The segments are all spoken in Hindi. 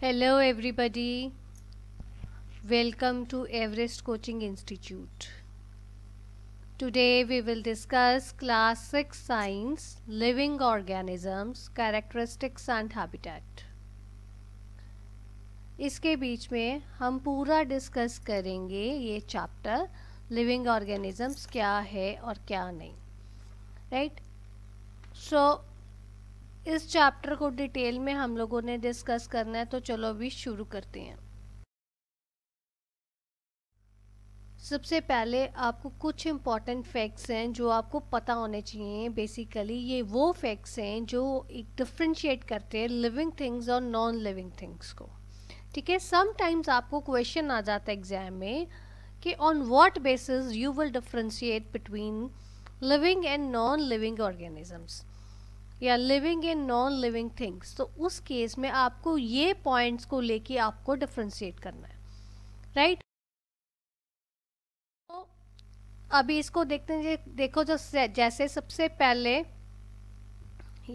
Hello everybody welcome to Everest coaching institute today we will discuss class six science living organisms characteristics and habitat इसके बीच में हम पूरा डिस्कस करेंगे ये चैप्टर लिविंग ऑर्गेनिजम्स क्या है और क्या नहीं राइट सो इस चैप्टर को डिटेल में हम लोगों ने डिस्कस करना है तो चलो अभी शुरू करते हैं सबसे पहले आपको कुछ इम्पॉर्टेंट फैक्ट्स हैं जो आपको पता होने चाहिए बेसिकली ये वो फैक्ट्स हैं जो एक डिफ्रेंशिएट करते हैं लिविंग थिंग्स और नॉन लिविंग थिंग्स को ठीक है समटाइम्स आपको क्वेश्चन आ जाता है एग्जाम में कि on what basis you will differentiate between living and non living organisms या living and non living things तो उस केस में आपको ये पॉइंट्स को लेके आपको डिफ्रेंशिएट करना है राइट right? तो अभी इसको देखते हैं देखो जो जैसे सबसे पहले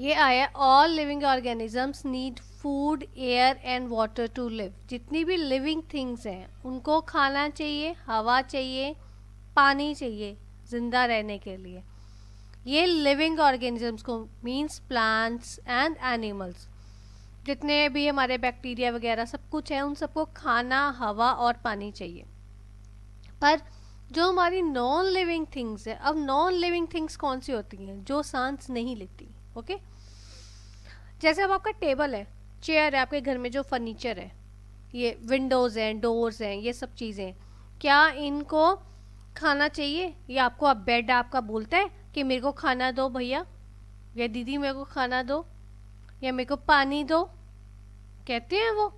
ये आया all living organisms need food air and water to live जितनी भी लिविंग थिंग्स हैं उनको खाना चाहिए हवा चाहिए पानी चाहिए ज़िंदा रहने के लिए ये लिविंग ऑर्गेनिजम्स को मीन्स प्लांट्स एंड एनिमल्स जितने भी हमारे बैक्टीरिया वगैरह सब कुछ है उन सबको खाना हवा और पानी चाहिए पर जो हमारी नॉन लिविंग थिंग्स है अब नॉन लिविंग थिंग्स कौन सी होती हैं जो सांस नहीं लेती ओके जैसे अब आपका टेबल है चेयर है आपके घर में जो फर्नीचर है ये विंडोज़ हैं डोर्स हैं ये सब चीज़ें क्या इनको खाना चाहिए या आपको अब बेड आपका बोलता है कि मेरे को खाना दो भैया या दीदी मेरे को खाना दो या मेरे को पानी दो कहते हैं वो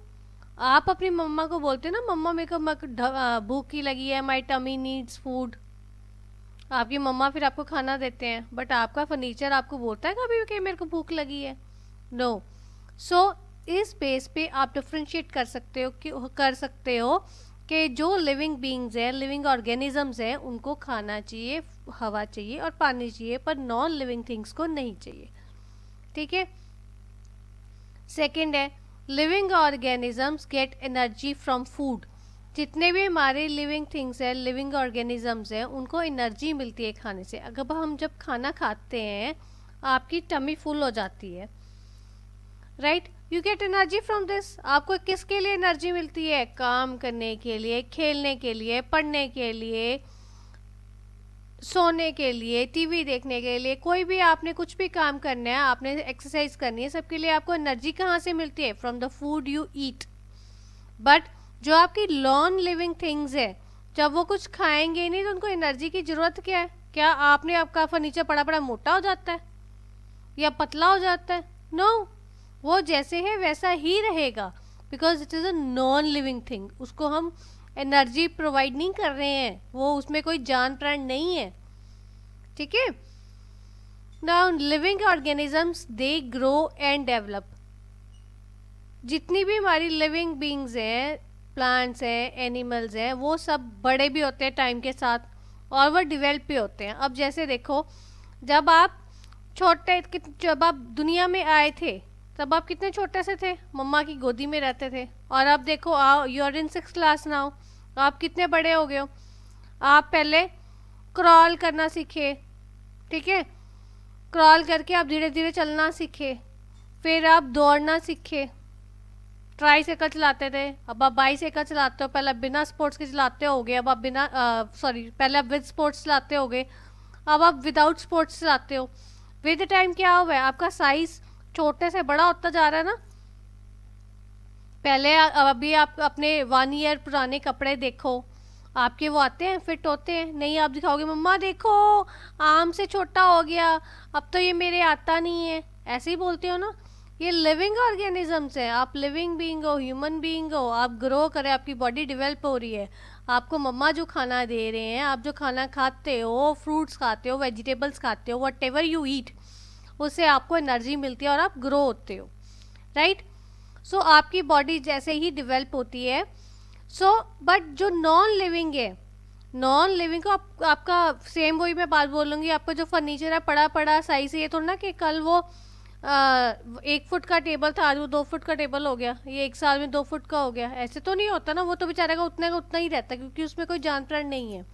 आप अपनी मम्मा को बोलते ना मम्मा मेरे को भूख ही लगी है माई टमी नीड्स फूड आपकी मम्मा फिर आपको खाना देते हैं बट आपका फर्नीचर आपको बोलता है कभी कि मेरे को भूख लगी है नो no. सो so, इस बेस पे आप डिफ्रेंशिएट कर सकते हो कर सकते हो कि जो लिविंग बींग्स हैं लिविंग ऑर्गेनिजम्स हैं उनको खाना चाहिए हवा चाहिए और पानी चाहिए पर नॉन लिविंग थिंग्स को नहीं चाहिए ठीक है सेकेंड है living organisms get energy from food जितने भी हमारे लिविंग थिंग्स हैं लिविंग ऑर्गेनिजम्स हैं उनको एनर्जी मिलती है खाने से अगर हम जब खाना खाते हैं आपकी टमी फुल हो जाती है right you get energy from this आपको किसके लिए एनर्जी मिलती है काम करने के लिए खेलने के लिए पढ़ने के लिए सोने के लिए टीवी देखने के लिए कोई भी आपने कुछ भी काम करना है आपने एक्सरसाइज करनी है सबके लिए आपको एनर्जी कहाँ से मिलती है from the food you eat but जो आपकी लॉन लिविंग थिंग्स है जब वो कुछ खाएंगे नहीं तो उनको एनर्जी की ज़रूरत क्या है क्या आपने आपका फर्नीचर पड़ा पड़ा मोटा हो जाता है या पतला हो जाता है नो no. वो जैसे है वैसा ही रहेगा because it is a non living thing उसको हम एनर्जी प्रोवाइड नहीं कर रहे हैं वो उसमें कोई जान प्राण नहीं है ठीक है now living organisms they grow and develop जितनी भी हमारी लिविंग बींग्स हैं प्लांट्स हैं एनिमल्स हैं वो सब बड़े भी होते हैं टाइम के साथ और वो डिवेल्प भी होते हैं अब जैसे देखो जब आप छोटे जब आप दुनिया में आए थे तब आप कितने छोटे से थे मम्मा की गोदी में रहते थे और अब देखो आओ you are in six class now आप कितने बड़े हो गए हो आप पहले क्रॉल करना सीखे ठीक है क्रॉल करके आप धीरे धीरे चलना सीखे फिर आप दौड़ना सीखे ट्राई साइकिल चलाते थे अब आप बाई साइकिल चलाते हो पहले बिना स्पोर्ट्स के चलाते हो गए अब आप बिना सॉरी पहले आप विद स्पोर्ट्स चलाते हो गए अब आप विदाउट स्पोर्ट्स चलाते हो विद टाइम क्या हुआ है आपका साइज़ छोटे से बड़ा होता जा रहा है ना पहले अभी आप अपने वन ईयर पुराने कपड़े देखो आपके वो आते हैं फिट होते हैं नहीं आप दिखाओगे मम्मा देखो आम से छोटा हो गया अब तो ये मेरे आता नहीं है ऐसे ही बोलते हो ना ये लिविंग ऑर्गेनिजम्स हैं आप लिविंग बींग हो ह्यूमन बींग हो आप ग्रो करें आपकी बॉडी डेवलप हो रही है आपको मम्मा जो खाना दे रहे हैं आप जो खाना खाते हो फ्रूट्स खाते हो वेजिटेबल्स खाते हो वट एवर यू ईट उससे आपको एनर्जी मिलती है और आप ग्रो होते हो राइट right? सो so, आपकी बॉडी जैसे ही डिवेल्प होती है सो so, बट जो नॉन लिविंग है नॉन लिविंग को आप, आपका सेम वही मैं बात बोलूँगी आपका जो फर्नीचर है पड़ा पड़ा साइज से ये थोड़ा ना कि कल वो आ, एक फुट का टेबल था आज वो दो फुट का टेबल हो गया ये एक साल में दो फुट का हो गया ऐसे तो नहीं होता ना वो तो बेचारे का उतना का उतना ही रहता क्योंकि उसमें कोई जान प्राण नहीं है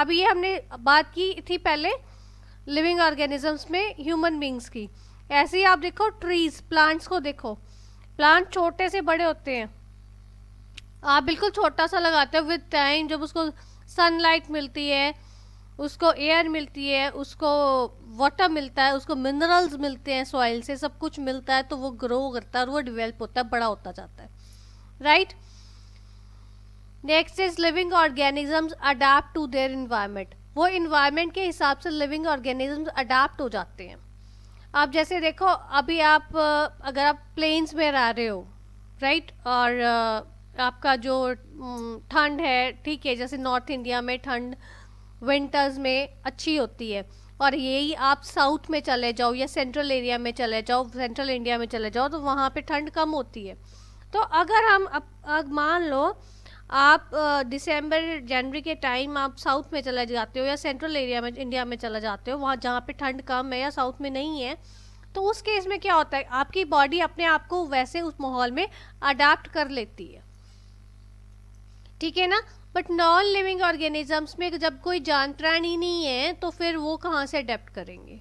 अभी ये हमने बात की थी पहले लिविंग ऑर्गेनिजम्स में ह्यूमन बींग्स की ऐसे ही आप देखो ट्रीज प्लांट्स को देखो प्लांट छोटे से बड़े होते हैं आप बिल्कुल छोटा सा लगाते हो विद टाइम जब उसको सनलाइट मिलती है उसको एयर मिलती है उसको वाटर मिलता है उसको मिनरल्स मिलते हैं सॉइल से सब कुछ मिलता है तो वो ग्रो करता है और वो डिवेल्प होता है बड़ा होता जाता है right next is living organisms adapt to their environment वो इन्वायरमेंट के हिसाब से लिविंग ऑर्गेनिज्म अडाप्ट हो जाते हैं आप जैसे देखो अभी आप अगर आप प्लेन्स में रह रहे हो राइट और आपका जो ठंड है ठीक है जैसे नॉर्थ इंडिया में ठंड विंटर्स में अच्छी होती है और यही आप साउथ में चले जाओ या सेंट्रल एरिया में चले जाओ सेंट्रल इंडिया में चले जाओ तो वहाँ पे ठंड कम होती है तो अगर हम अब, अब मान लो आप दिसंबर जनवरी के टाइम आप साउथ में चले जाते हो या सेंट्रल एरिया में इंडिया में चले जाते हो वहाँ जहाँ पे ठंड कम है या साउथ में नहीं है तो उस केस में क्या होता है आपकी बॉडी अपने आप को वैसे उस माहौल में अडाप्ट कर लेती है ठीक है ना बट नॉन लिविंग ऑर्गेनिजम्स में जब कोई जान प्राणी नहीं है तो फिर वो कहाँ से अडेप्ट करेंगे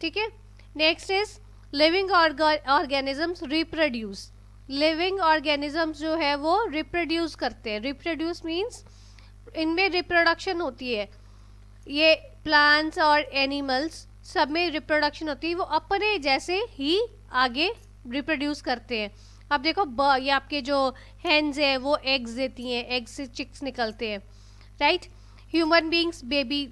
ठीक है next is living organisms reproduce living organisms जो है वो रिप्रोड्यूस करते हैं रिप्रोड्यूस मीन्स इनमें रिप्रोडक्शन होती है ये प्लांट्स और एनिमल्स सब में रिप्रोडक्शन होती है वो अपने जैसे ही आगे रिप्रोड्यूस करते हैं अब देखो ये आपके जो हैंड्स हैं वो एग्स देती हैं एग्स से चिक्स निकलते हैं राइट ह्यूमन बींग्स बेबी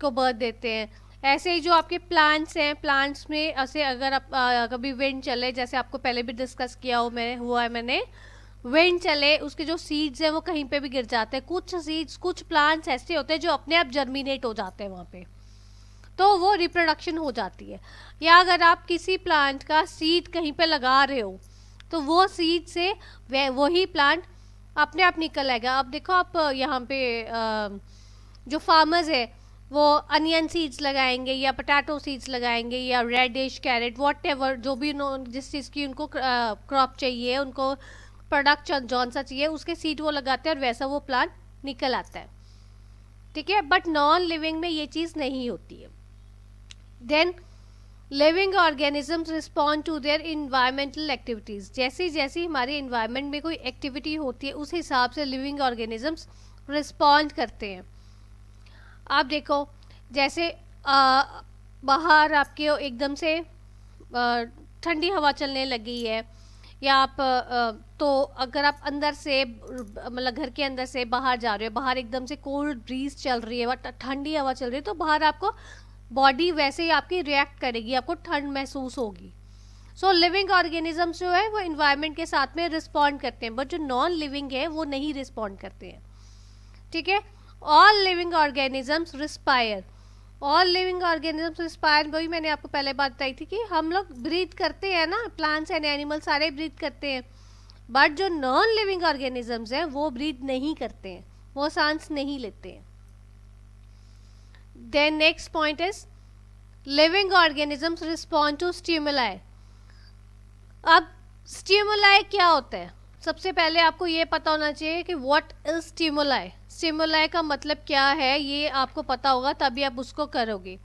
को बर्थ देते हैं ऐसे ही जो आपके प्लांट्स हैं प्लांट्स में ऐसे अगर आप आ, कभी विंड चले जैसे आपको पहले भी डिस्कस किया हो मैंने हुआ है मैंने विंड चले उसके जो सीड्स हैं वो कहीं पे भी गिर जाते हैं कुछ सीड्स कुछ प्लांट्स ऐसे होते हैं जो अपने आप जर्मिनेट हो जाते हैं वहाँ पे तो वो रिप्रोडक्शन हो जाती है या अगर आप किसी प्लांट का सीड कहीं पर लगा रहे हो तो वो सीड से वही प्लांट अपने आप निकल आएगा अब देखो आप यहाँ पे आ, जो फार्मर्स है वो अनियन सीड्स लगाएंगे या पटाटो सीड्स लगाएंगे या रेडिश कैरेट वॉट एवर जो भी उन्होंने जिस चीज़ की उनको क्रॉप चाहिए उनको प्रोडक्ट जौन सा चाहिए उसके सीड वो लगाते हैं और वैसा वो प्लांट निकल आता है ठीक है बट नॉन लिविंग में ये चीज़ नहीं होती है then living organisms respond to their environmental activities जैसी जैसी हमारे इन्वायरमेंट में कोई एक्टिविटी होती है उस हिसाब से लिविंग ऑर्गेनिजम्स रिस्पॉन्ड करते हैं आप देखो जैसे आ, बाहर आपके एकदम से ठंडी हवा चलने लगी है या आप तो अगर आप अंदर से मतलब घर के अंदर से बाहर जा रहे हो बाहर एकदम से कोल्ड ब्रीज चल रही है ठंडी हवा चल रही है तो बाहर आपको बॉडी वैसे ही आपकी रिएक्ट करेगी आपको ठंड महसूस होगी सो लिविंग ऑर्गेनिजम्स जो है वो इन्वायरमेंट के साथ में रिस्पॉन्ड करते हैं बट जो नॉन लिविंग है वो नहीं रिस्पॉन्ड करते हैं ठीक है all living organisms respire all living organisms respire वही मैंने आपको पहले बात बताई थी कि हम लोग ब्रीथ करते हैं ना प्लांट्स एंड एनिमल सारे ब्रीथ करते हैं बट जो नॉन लिविंग ऑर्गेनिजम्स हैं वो ब्रीथ नहीं करते हैं वो सांस नहीं लेते हैं then next point is living organisms respond to stimuli अब स्टीमुलाय क्या होता है सबसे पहले आपको ये पता होना चाहिए कि वॉट इज स्टीमुलाय स्टिमुलाई का मतलब क्या है ये आपको पता होगा तभी आप उसको करोगे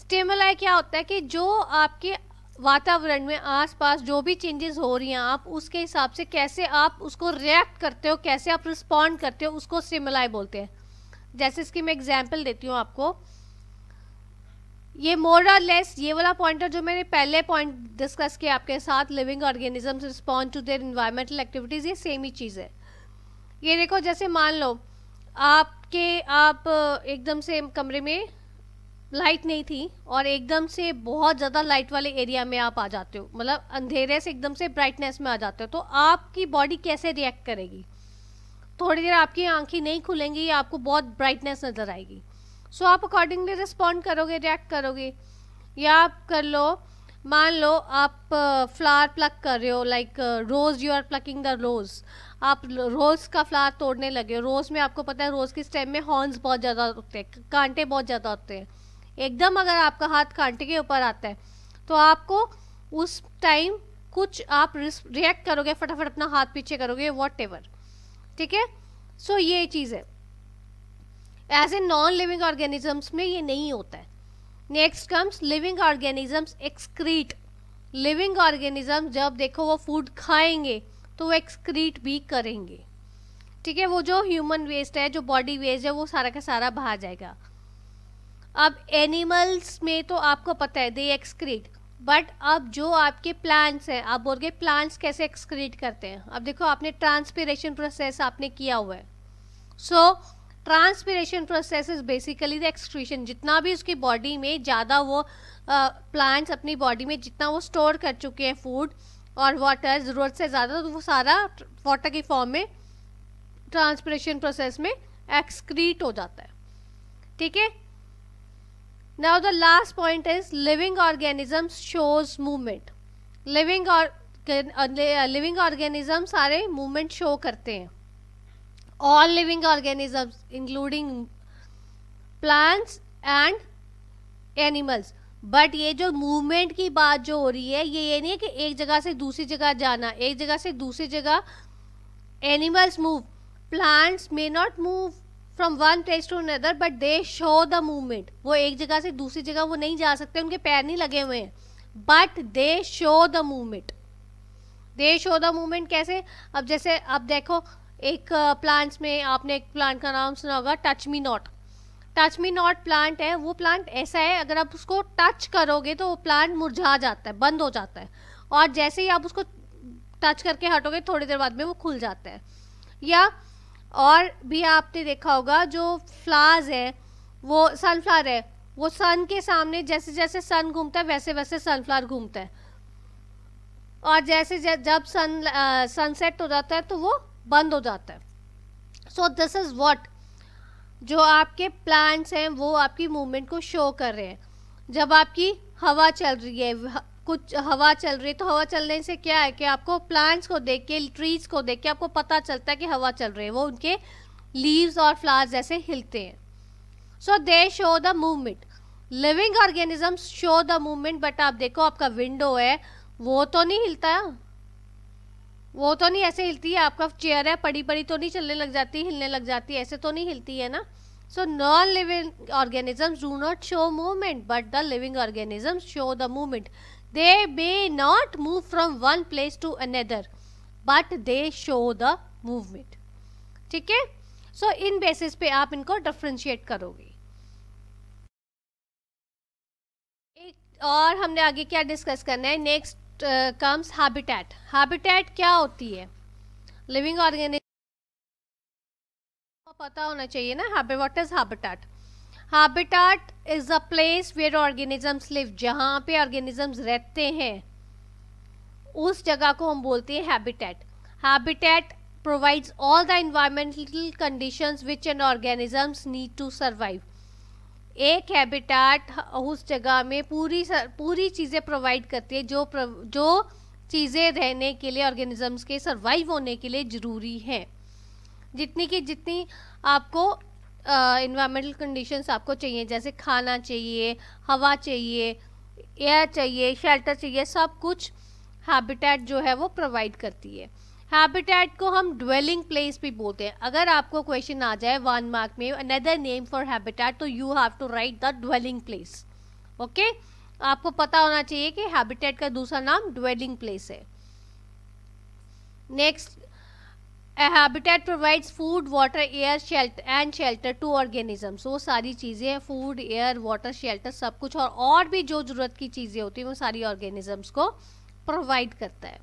स्टिमुलाई क्या होता है कि जो आपके वातावरण में आसपास जो भी चेंजेस हो रही हैं आप उसके हिसाब से कैसे आप उसको रिएक्ट करते हो कैसे आप रिस्पॉन्ड करते हो उसको स्टिमुलाई बोलते हैं जैसे इसकी मैं एग्जाम्पल देती हूँ आपको ये मोर और लेस ये वाला पॉइंट है जो मैंने पहले पॉइंट डिस्कस किया आपके साथ living organisms respond to their environmental activities ये सेम ही चीज़ है ये देखो जैसे मान लो आपके आप एकदम से कमरे में लाइट नहीं थी और एकदम से बहुत ज़्यादा लाइट वाले एरिया में आप आ जाते हो मतलब अंधेरे से एकदम से ब्राइटनेस में आ जाते हो तो आपकी बॉडी कैसे रिएक्ट करेगी थोड़ी देर आपकी आंखें नहीं खुलेंगी आपको बहुत ब्राइटनेस नज़र आएगी सो आप अकॉर्डिंगली रिस्पॉन्ड करोगे रिएक्ट करोगे या आप कर लो मान लो आप फ्लावर प्लक कर रहे हो like rose you are plucking the rose आप रोज़ का फ्लावर तोड़ने लगे रोज़ में आपको पता है रोज़ के स्टेम में हॉर्न्स बहुत ज़्यादा होते हैं कांटे बहुत ज़्यादा होते हैं एकदम अगर आपका हाथ कांटे के ऊपर आता है तो आपको उस टाइम कुछ आप रिएक्ट करोगे फटाफट अपना हाथ पीछे करोगे वॉट एवर ठीक है सो ये चीज़ है as a non living organisms में ये नहीं होता है next comes living organisms excrete living organism जब देखो वो फूड खाएंगे तो वो एक्सक्रीट भी करेंगे ठीक है वो जो ह्यूमन वेस्ट है जो बॉडी वेस्ट है वो सारा का सारा बाहर जाएगा अब एनिमल्स में तो आपको पता है दे एक्सक्रीट बट अब जो आपके प्लांट्स हैं आप बोल गए प्लांट्स कैसे एक्सक्रीट करते हैं अब देखो आपने ट्रांसपीरेशन प्रोसेस आपने किया हुआ है so transpiration process is basically the excretion जितना भी उसकी बॉडी में ज़्यादा वो प्लांट्स uh, अपनी बॉडी में जितना वो स्टोर कर चुके हैं फूड और वाटर ज़रूरत से ज़्यादा तो वो सारा वाटर की फॉर्म में ट्रांसप्रेशन प्रोसेस में एक्सक्रीट हो जाता है ठीक है now the last point is living organism shows movement living और लिविंग ऑर्गेनिज्म सारे मूवमेंट शो करते हैं all living organisms including plants and animals but ये जो मूवमेंट की बात जो हो रही है ये ये नहीं है कि एक जगह से दूसरी जगह जाना एक जगह से दूसरी जगह animals move plants may not move from one place to another but they show the movement वो एक जगह से दूसरी जगह वो नहीं जा सकते उनके पैर नहीं लगे हुए हैं but they show the movement they show the movement कैसे अब जैसे अब देखो एक प्लांट्स uh, में आपने एक प्लांट का नाम सुना होगा touch me not touch me not plant है वो प्लांट ऐसा है अगर आप उसको टच करोगे तो वो प्लांट मुरझा जाता है बंद हो जाता है और जैसे ही आप उसको टच करके हटोगे थोड़ी देर बाद में वो खुल जाता है या और भी आपने देखा होगा जो फ्लावर्स है वो सनफ्लावर है वो सन के सामने जैसे जैसे सन घूमता है वैसे वैसे सनफ्लावर घूमता है और जैसे जब सन सनसेट हो जाता है तो वो बंद हो जाता है सो दिस इज़ वॉट जो आपके प्लांट्स हैं वो आपकी मूवमेंट को शो कर रहे हैं जब आपकी हवा चल रही है कुछ हवा चल रही है तो हवा चलने से क्या है कि आपको प्लांट्स को देख के ट्रीज को देख के आपको पता चलता है कि हवा चल रही है वो उनके लीव्स और फ्लावर्स जैसे हिलते हैं so they show the movement living organisms show the movement but आप देखो आपका विंडो है वो तो नहीं हिलता वो तो नहीं ऐसे हिलती है आपका चेयर है पड़ी पड़ी तो नहीं चलने लग जाती हिलने लग जाती ऐसे तो नहीं हिलती है ना so non living organisms do not show movement but the living organisms show the movement they may not move from one place to another but they show the movement ठीक है सो इन बेसिस पे आप इनको डिफ्रेंशिएट करोगे एक और हमने आगे क्या डिस्कस करना है नेक्स्ट कम्स हैबिटेट हैबिटेट क्या होती है लिविंग ऑर्गेनिज्म पता होना चाहिए ना हैबे what is habitat habitat is a place where organisms live जहाँ पे ऑर्गेनिजम्स रहते हैं उस जगह को हम बोलते हैं habitat habitat provides all the environmental conditions which an organisms need to survive एक हैबिटाट उस जगह में पूरी सर, पूरी चीज़ें प्रोवाइड करती है जो जो चीज़ें रहने के लिए ऑर्गेनिजम्स के सर्वाइव होने के लिए ज़रूरी हैं जितनी की जितनी आपको इन्वामेंटल uh, कंडीशंस आपको चाहिए जैसे खाना चाहिए हवा चाहिए एयर चाहिए शेल्टर चाहिए सब कुछ हैबिटेट जो है वो प्रोवाइड करती है हैबिटेट को हम ड्वेलिंग प्लेस भी बोलते हैं अगर आपको क्वेश्चन आ जाए वन मार्क में अनदर नेम फॉर हैबिटेट तो you have to write the dwelling place okay आपको पता होना चाहिए कि हैबिटेट का दूसरा नाम ड्वेलिंग प्लेस है next habitat provides food water air shelter and shelter to organisms वो सारी चीज़ें हैं फूड एयर वाटर शेल्टर सब कुछ और और भी जो ज़रूरत की चीज़ें होती हैं वो सारी ऑर्गेनिजम्स को प्रोवाइड करता है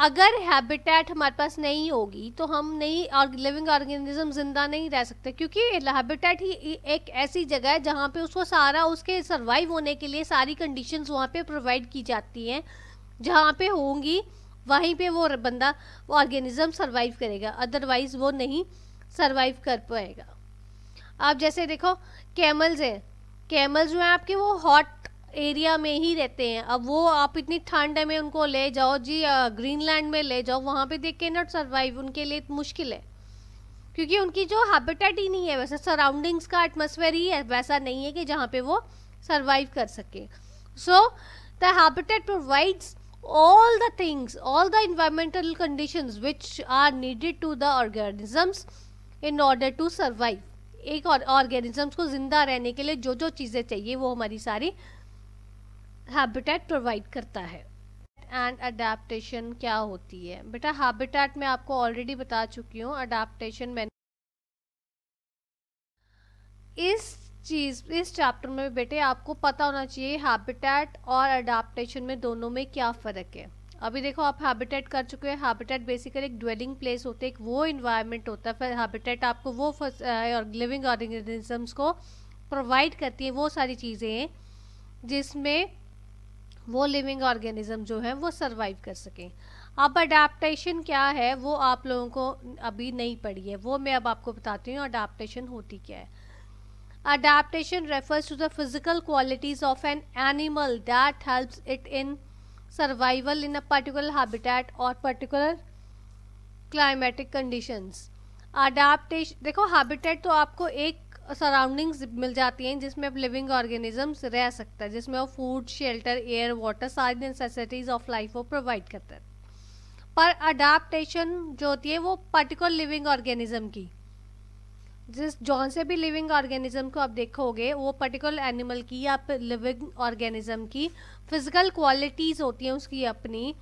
अगर हैबिटेट हमारे पास नहीं होगी तो हम नहीं और लिविंग ऑर्गेनिज्म ज़िंदा नहीं रह सकते क्योंकि हैबिटेट ही एक ऐसी जगह है जहाँ पे उसको सारा उसके सर्वाइव होने के लिए सारी कंडीशंस वहाँ पे प्रोवाइड की जाती हैं जहाँ पे होंगी वहीं पे वो बंदा वो ऑर्गेनिज़म सर्वाइव करेगा अदरवाइज़ वो नहीं सर्वाइव कर पाएगा आप जैसे देखो कैमल्स हैं कैमल्स जो हैं आपके वो हॉट एरिया में ही रहते हैं अब वो आप इतनी ठंड में उनको ले जाओ जी ग्रीनलैंड में ले जाओ वहाँ पे देख के नॉट सर्वाइव उनके लिए तो मुश्किल है क्योंकि उनकी जो हैबिटेट ही नहीं है वैसे सराउंडिंग्स का एटमोसफेयर ही है वैसा नहीं है कि जहाँ पे वो सर्वाइव कर सके so the habitat provides all the things all the environmental condition which are needed to the organisms in order to survive एक और ऑर्गेनिजम्स को ज़िंदा रहने के लिए जो जो चीज़ें चाहिए वो हमारी सारी हैबिटेट प्रोवाइड करता है एंड अडेप्टशन क्या होती है बेटा हैबिटेट में आपको ऑलरेडी बता चुकी हूँ अडाप्टशन मैंने इस चीज़ इस चैप्टर में बेटे आपको पता होना चाहिए हैबिटेट और अडाप्टशन में दोनों में क्या फ़र्क है अभी देखो आप हैबिटेट कर चुके हैं हैबिटेट बेसिकली एक ड्वेलिंग प्लेस होते है एक वो इन्वायरमेंट होता है फिर हैबिटेट आपको वो और लिविंग ऑर्गेनिजम्स को प्रोवाइड करती है वो सारी चीज़ें हैं जिसमें वो लिविंग ऑर्गेनिज्म जो है वो सर्वाइव कर सकें अब अडाप्टशन क्या है वो आप लोगों को अभी नहीं पड़ी है वो मैं अब आपको बताती हूँ अडाप्टशन होती क्या है adaptation refers to the physical qualities of an animal that helps it in survival in a particular habitat और पर्टिकुलर क्लाइमेटिक कंडीशंस अडाप्टशन देखो हैबिटेट तो आपको एक सराउंडिंग्स मिल जाती हैं जिसमें आप लिविंग ऑर्गेनिजम्स रह सकता है जिसमें वो फूड शेल्टर एयर वाटर सारी नेसेसिटीज़ ऑफ लाइफ वो प्रोवाइड करता है पर अडाप्टेशन जो होती है वो पर्टिकुलर लिविंग ऑर्गेनिज्म की जिस जौन से भी लिविंग ऑर्गेनिज्म को आप देखोगे वो पर्टिकुलर एनिमल की या लिविंग ऑर्गेनिज्म की फिजिकल क्वालिटीज़ होती हैं उसकी अपनी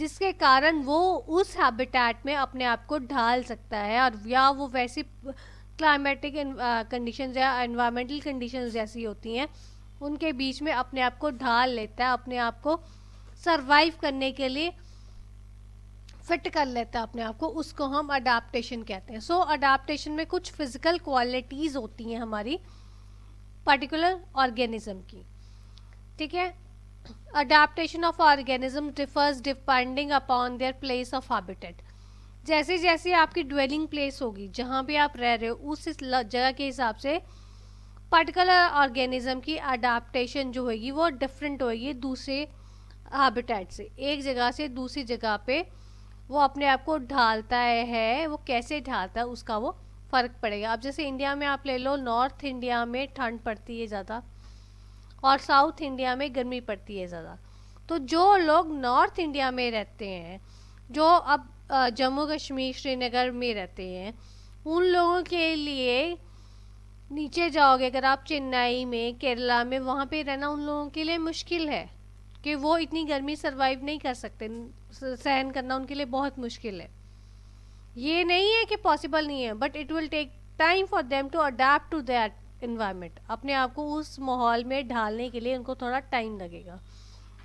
जिसके कारण वो उस हैबिटेट में अपने आप को ढाल सकता है और या वो वैसी क्लाइमेटिक कंडीशन uh, या इन्वामेंटल कंडीशन जैसी होती हैं उनके बीच में अपने आप को ढाल लेता है अपने आप को सर्वाइव करने के लिए फिट कर लेता है अपने आप को उसको हम अडाप्टेशन कहते हैं सो so, अडाप्टेशन में कुछ फिजिकल क्वालिटीज़ होती हैं हमारी पर्टिकुलर ऑर्गेनिज्म की ठीक है adaptation of organism differs depending upon their place of habitat जैसे जैसे आपकी ड्वेलिंग प्लेस होगी जहाँ भी आप रह रहे हो उस जगह के हिसाब से पर्टिकुलर ऑर्गेनिज्म की अडाप्टेशन जो होगी वो डिफरेंट होगी दूसरे हैबिटेट से एक जगह से दूसरी जगह पे वो अपने आप को ढालता है वो कैसे ढालता है उसका वो फ़र्क पड़ेगा अब जैसे इंडिया में आप ले लो नॉर्थ इंडिया में ठंड पड़ती है ज़्यादा और साउथ इंडिया में गर्मी पड़ती है ज़्यादा तो जो लोग नॉर्थ इंडिया में रहते हैं जो अब जम्मू कश्मीर श्रीनगर में रहते हैं उन लोगों के लिए नीचे जाओगे अगर आप चेन्नई में केरला में वहाँ पे रहना उन लोगों के लिए मुश्किल है कि वो इतनी गर्मी सरवाइव नहीं कर सकते सहन करना उनके लिए बहुत मुश्किल है ये नहीं है कि पॉसिबल नहीं है but it will take time for them to adapt to that environment अपने आप को उस माहौल में ढालने के लिए उनको थोड़ा टाइम लगेगा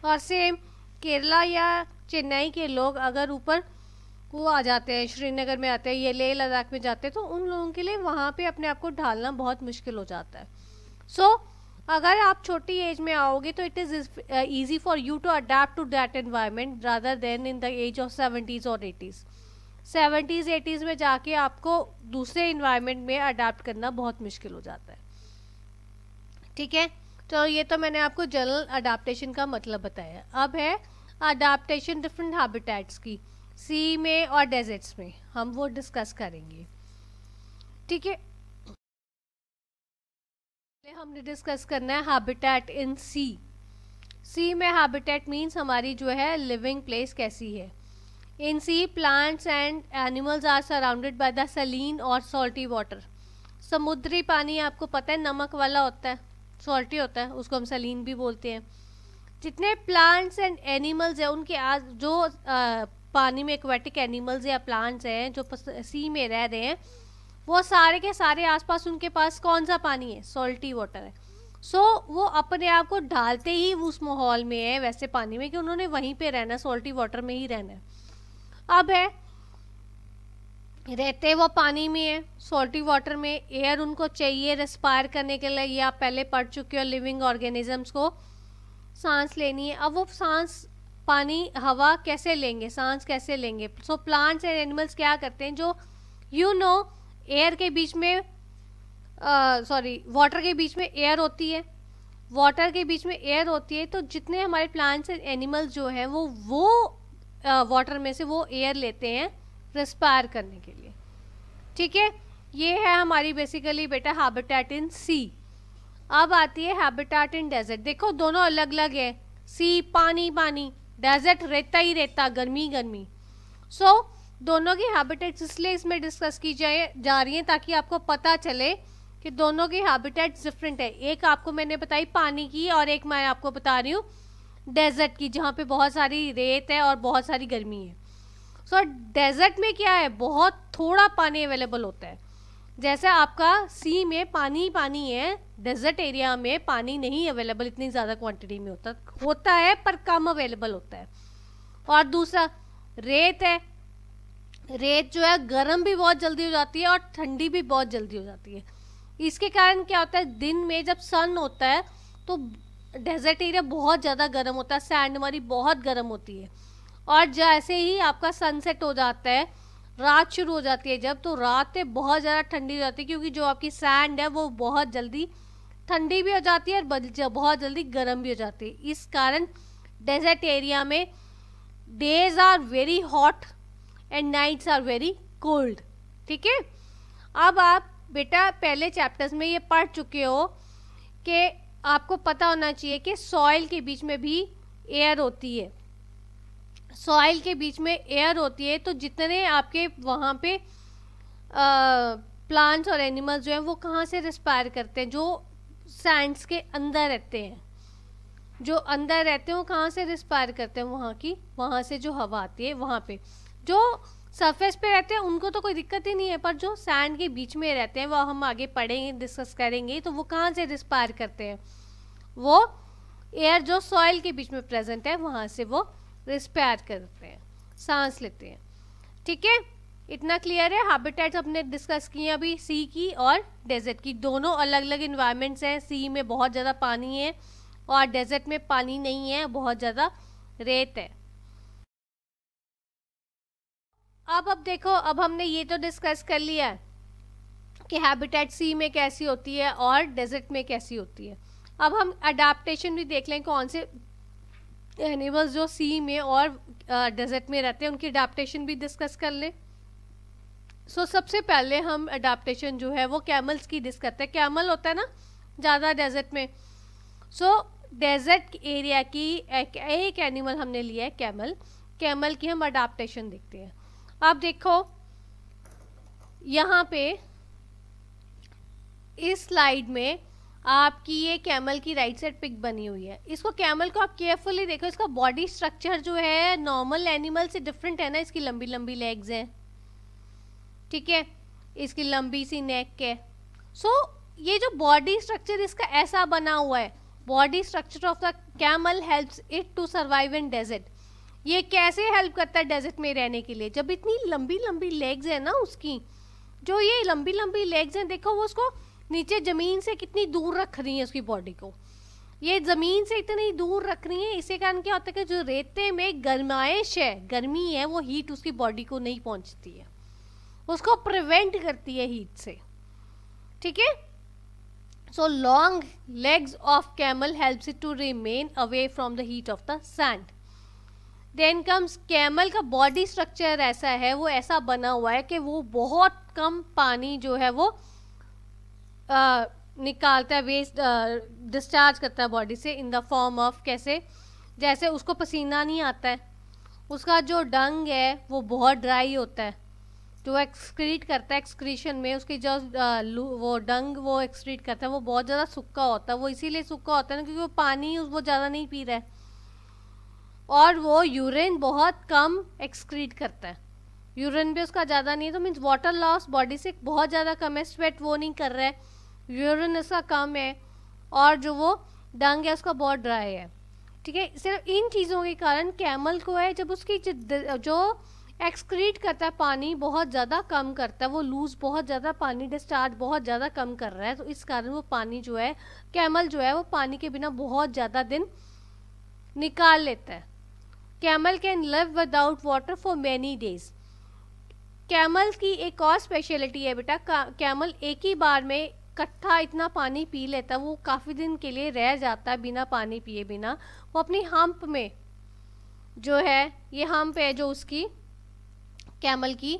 और सेम केरला या चेन्नई के लोग अगर ऊपर वो आ जाते हैं श्रीनगर में आते हैं ये लेह लद्दाख में जाते हैं तो उन लोगों के लिए वहाँ पे अपने आप को ढालना बहुत मुश्किल हो जाता है सो so, अगर आप छोटी एज में आओगे तो it is easy for you to adapt to that environment rather than in the age of seventies और एटीज़ सेवेंटीज़ एटीज़ में जाके आपको दूसरे इन्वायरमेंट में अडाप्ट करना बहुत मुश्किल हो जाता है ठीक है तो ये तो मैंने आपको जनरल अडाप्टेशन का मतलब बताया अब है अडाप्टेशन डिफरेंट हैबिटेट्स की सी में और डेजर्ट्स में हम वो डिस्कस करेंगे ठीक है हमने डिस्कस करना है हैबिटेट इन सी सी में हैबिटेट मींस हमारी जो है लिविंग प्लेस कैसी है in sea plants and animals are surrounded by the saline और सॉल्टी वाटर समुद्री पानी आपको पता है नमक वाला होता है सॉल्टी होता है उसको हम सलीन भी बोलते हैं जितने प्लांट्स एंड एनिमल्स हैं उनके आज जो पानी में एक्वेटिक एनिमल्स या प्लांट्स हैं जो सी में रह रहे हैं वो सारे के सारे आसपास उनके पास कौन सा पानी है सॉल्टी वाटर है सो so, वो अपने आप को ढालते ही उस माहौल में है वैसे पानी में कि उन्होंने वहीं पे रहना सॉल्टी वाटर में ही रहना है अब है रहते वो पानी में है सॉल्टी वाटर में एयर उनको चाहिए रेस्पायर करने के लिए या पहले पढ़ चुके हो लिविंग ऑर्गेनिजम्स को सांस लेनी है अब वो सांस पानी हवा कैसे लेंगे सांस कैसे लेंगे सो प्लांट्स एंड एनिमल्स क्या करते हैं जो यू नो एयर के बीच में सॉरी uh, वाटर के बीच में एयर होती है वाटर के बीच में एयर होती है तो जितने हमारे प्लांट्स एंड एनिमल्स जो हैं वो वो वाटर uh, में से वो एयर लेते हैं रिस्पायर करने के लिए ठीक है ये है हमारी बेसिकली बेटा हैबिटेट इन सी अब आती है हैबिटेट इन डेजर्ट देखो दोनों अलग अलग है सी पानी पानी डेजर्ट रहता ही रहता गर्मी गर्मी सो so, दोनों की हैबिटेट्स इसलिए इसमें डिस्कस की जाए जा रही हैं ताकि आपको पता चले कि दोनों की हैबिटेट्स डिफरेंट है एक आपको मैंने बताई पानी की और एक मैं आपको बता रही हूँ डेजर्ट की जहाँ पे बहुत सारी रेत है और बहुत सारी गर्मी है सो so, डेजर्ट में क्या है बहुत थोड़ा पानी अवेलेबल होता है जैसे आपका सी में पानी ही पानी है डेजर्ट एरिया में पानी नहीं अवेलेबल इतनी ज़्यादा क्वांटिटी में होता होता है पर कम अवेलेबल होता है और दूसरा रेत है रेत जो है गर्म भी बहुत जल्दी हो जाती है और ठंडी भी बहुत जल्दी हो जाती है इसके कारण क्या होता है दिन में जब सन होता है तो डेजर्ट एरिया बहुत ज़्यादा गर्म होता है सैंड बहुत गर्म होती है और जैसे ही आपका सनसेट हो जाता है रात शुरू हो जाती है जब तो रातें बहुत ज़्यादा ठंडी हो जाती है क्योंकि जो आपकी सैंड है वो बहुत जल्दी ठंडी भी हो जाती है और बहुत जल्दी गर्म भी हो जाती है इस कारण डेजर्ट एरिया में days are very hot and nights are very cold ठीक है अब आप बेटा पहले चैप्टर्स में ये पढ़ चुके हो कि आपको पता होना चाहिए कि सॉइल के बीच में भी एयर होती है सॉइल के बीच में एयर होती है तो जितने आपके वहाँ पे प्लांट्स और एनिमल्स जो हैं वो कहाँ से रिस्पायर करते हैं जो सैंड्स के अंदर रहते हैं जो अंदर रहते हैं वो कहाँ से रिस्पायर करते हैं वहाँ की वहाँ से जो हवा आती है वहाँ पे जो सरफेस पे रहते हैं उनको तो कोई दिक्कत ही नहीं है पर जो सैंड के बीच में रहते हैं वो हम आगे पढ़ेंगे डिस्कस करेंगे तो वो कहाँ से रिस्पायर करते हैं वो एयर जो सॉइल के बीच में प्रेजेंट है वहाँ से वो रिस्पायर करते हैं सांस लेते हैं ठीक है इतना क्लियर है हैबिटेट्स हमने डिस्कस किए अभी सी की और डेजर्ट की दोनों अलग अलग इन्वायरमेंट्स हैं सी में बहुत ज़्यादा पानी है और डेजर्ट में पानी नहीं है बहुत ज़्यादा रेत है अब अब देखो अब हमने ये तो डिस्कस कर लिया है कि हैबिटेट सी में कैसी होती है और डेजर्ट में कैसी होती है अब हम अडाप्टेशन भी देख लें कौन से एनिमल्स जो सी में और डेजर्ट में रहते हैं उनकी अडाप्टेशन भी डिस्कस कर लें सो so, सबसे पहले हम अडाप्टेशन जो है वो कैमल्स की डिस्क करते हैं कैमल होता है ना ज़्यादा डेजर्ट में सो डेजर्ट एरिया की एक, एक एनिमल हमने लिया है कैमल कैमल की हम अडाप्टेशन देखते हैं आप देखो यहाँ पे इस स्लाइड में आपकी ये कैमल की राइट साइड पिक बनी हुई है इसको कैमल को आप केयरफुली देखो इसका बॉडी स्ट्रक्चर जो है नॉर्मल एनिमल से डिफरेंट है ना इसकी लंबी लंबी लेग्स हैं ठीक है इसकी लंबी सी नेक है सो so, ये जो बॉडी स्ट्रक्चर इसका ऐसा बना हुआ है body structure of the camel helps it to survive in desert ये कैसे हेल्प करता है डेजर्ट में रहने के लिए जब इतनी लंबी लंबी लेग्स हैं ना उसकी जो ये लंबी लंबी लेग्स हैं देखो वो उसको नीचे ज़मीन से कितनी दूर रख रही है उसकी बॉडी को ये ज़मीन से इतनी दूर रख रही है इसी कारण क्या होता है कि जो रेते में गर्माइश है गर्मी है वो हीट उसकी बॉडी को नहीं पहुंचती है उसको प्रिवेंट करती है हीट से ठीक है so long legs of camel helps it to remain away from the heat of the sand then comes camel का बॉडी स्ट्रक्चर ऐसा है वो ऐसा बना हुआ है कि वो बहुत कम पानी जो है वो निकालता है वेस्ट डिस्चार्ज करता है बॉडी से इन द फॉर्म ऑफ कैसे जैसे उसको पसीना नहीं आता है उसका जो डंग है वो बहुत ड्राई होता है जो एक्सक्रीट करता है एक्सक्रीशन में उसकी जो वो डंग वो एक्सक्रीट करता है वो बहुत ज़्यादा सूखा होता है वो इसीलिए सूखा होता है ना क्योंकि वो पानी उस वो ज़्यादा नहीं पी रहा है और वो यूरिन बहुत कम एक्सक्रीट करता है यूरिन भी उसका ज़्यादा नहीं है तो मीन्स वाटर लॉस बॉडी से बहुत ज़्यादा कम है स्वेट वो नहीं कर रहा है यूरिन इसका कम है और जो वो डंग है उसका बहुत ड्राई है ठीक है सिर्फ इन चीज़ों के कारण कैमल को है जब उसकी जो एक्सक्रीट करता है पानी बहुत ज़्यादा कम करता है वो लूज बहुत ज़्यादा पानी डिस्चार्ज बहुत ज़्यादा कम कर रहा है तो इस कारण वो पानी जो है कैमल जो है वो पानी के बिना बहुत ज़्यादा दिन निकाल लेता है camel can live without water for many days camel की एक और स्पेशलिटी है बेटा कैमल एक ही बार में कट्ठा इतना पानी पी लेता है वो काफ़ी दिन के लिए रह जाता है बिना पानी पिए बिना वो अपनी हम्प में जो है ये हम्प है जो उसकी कैमल की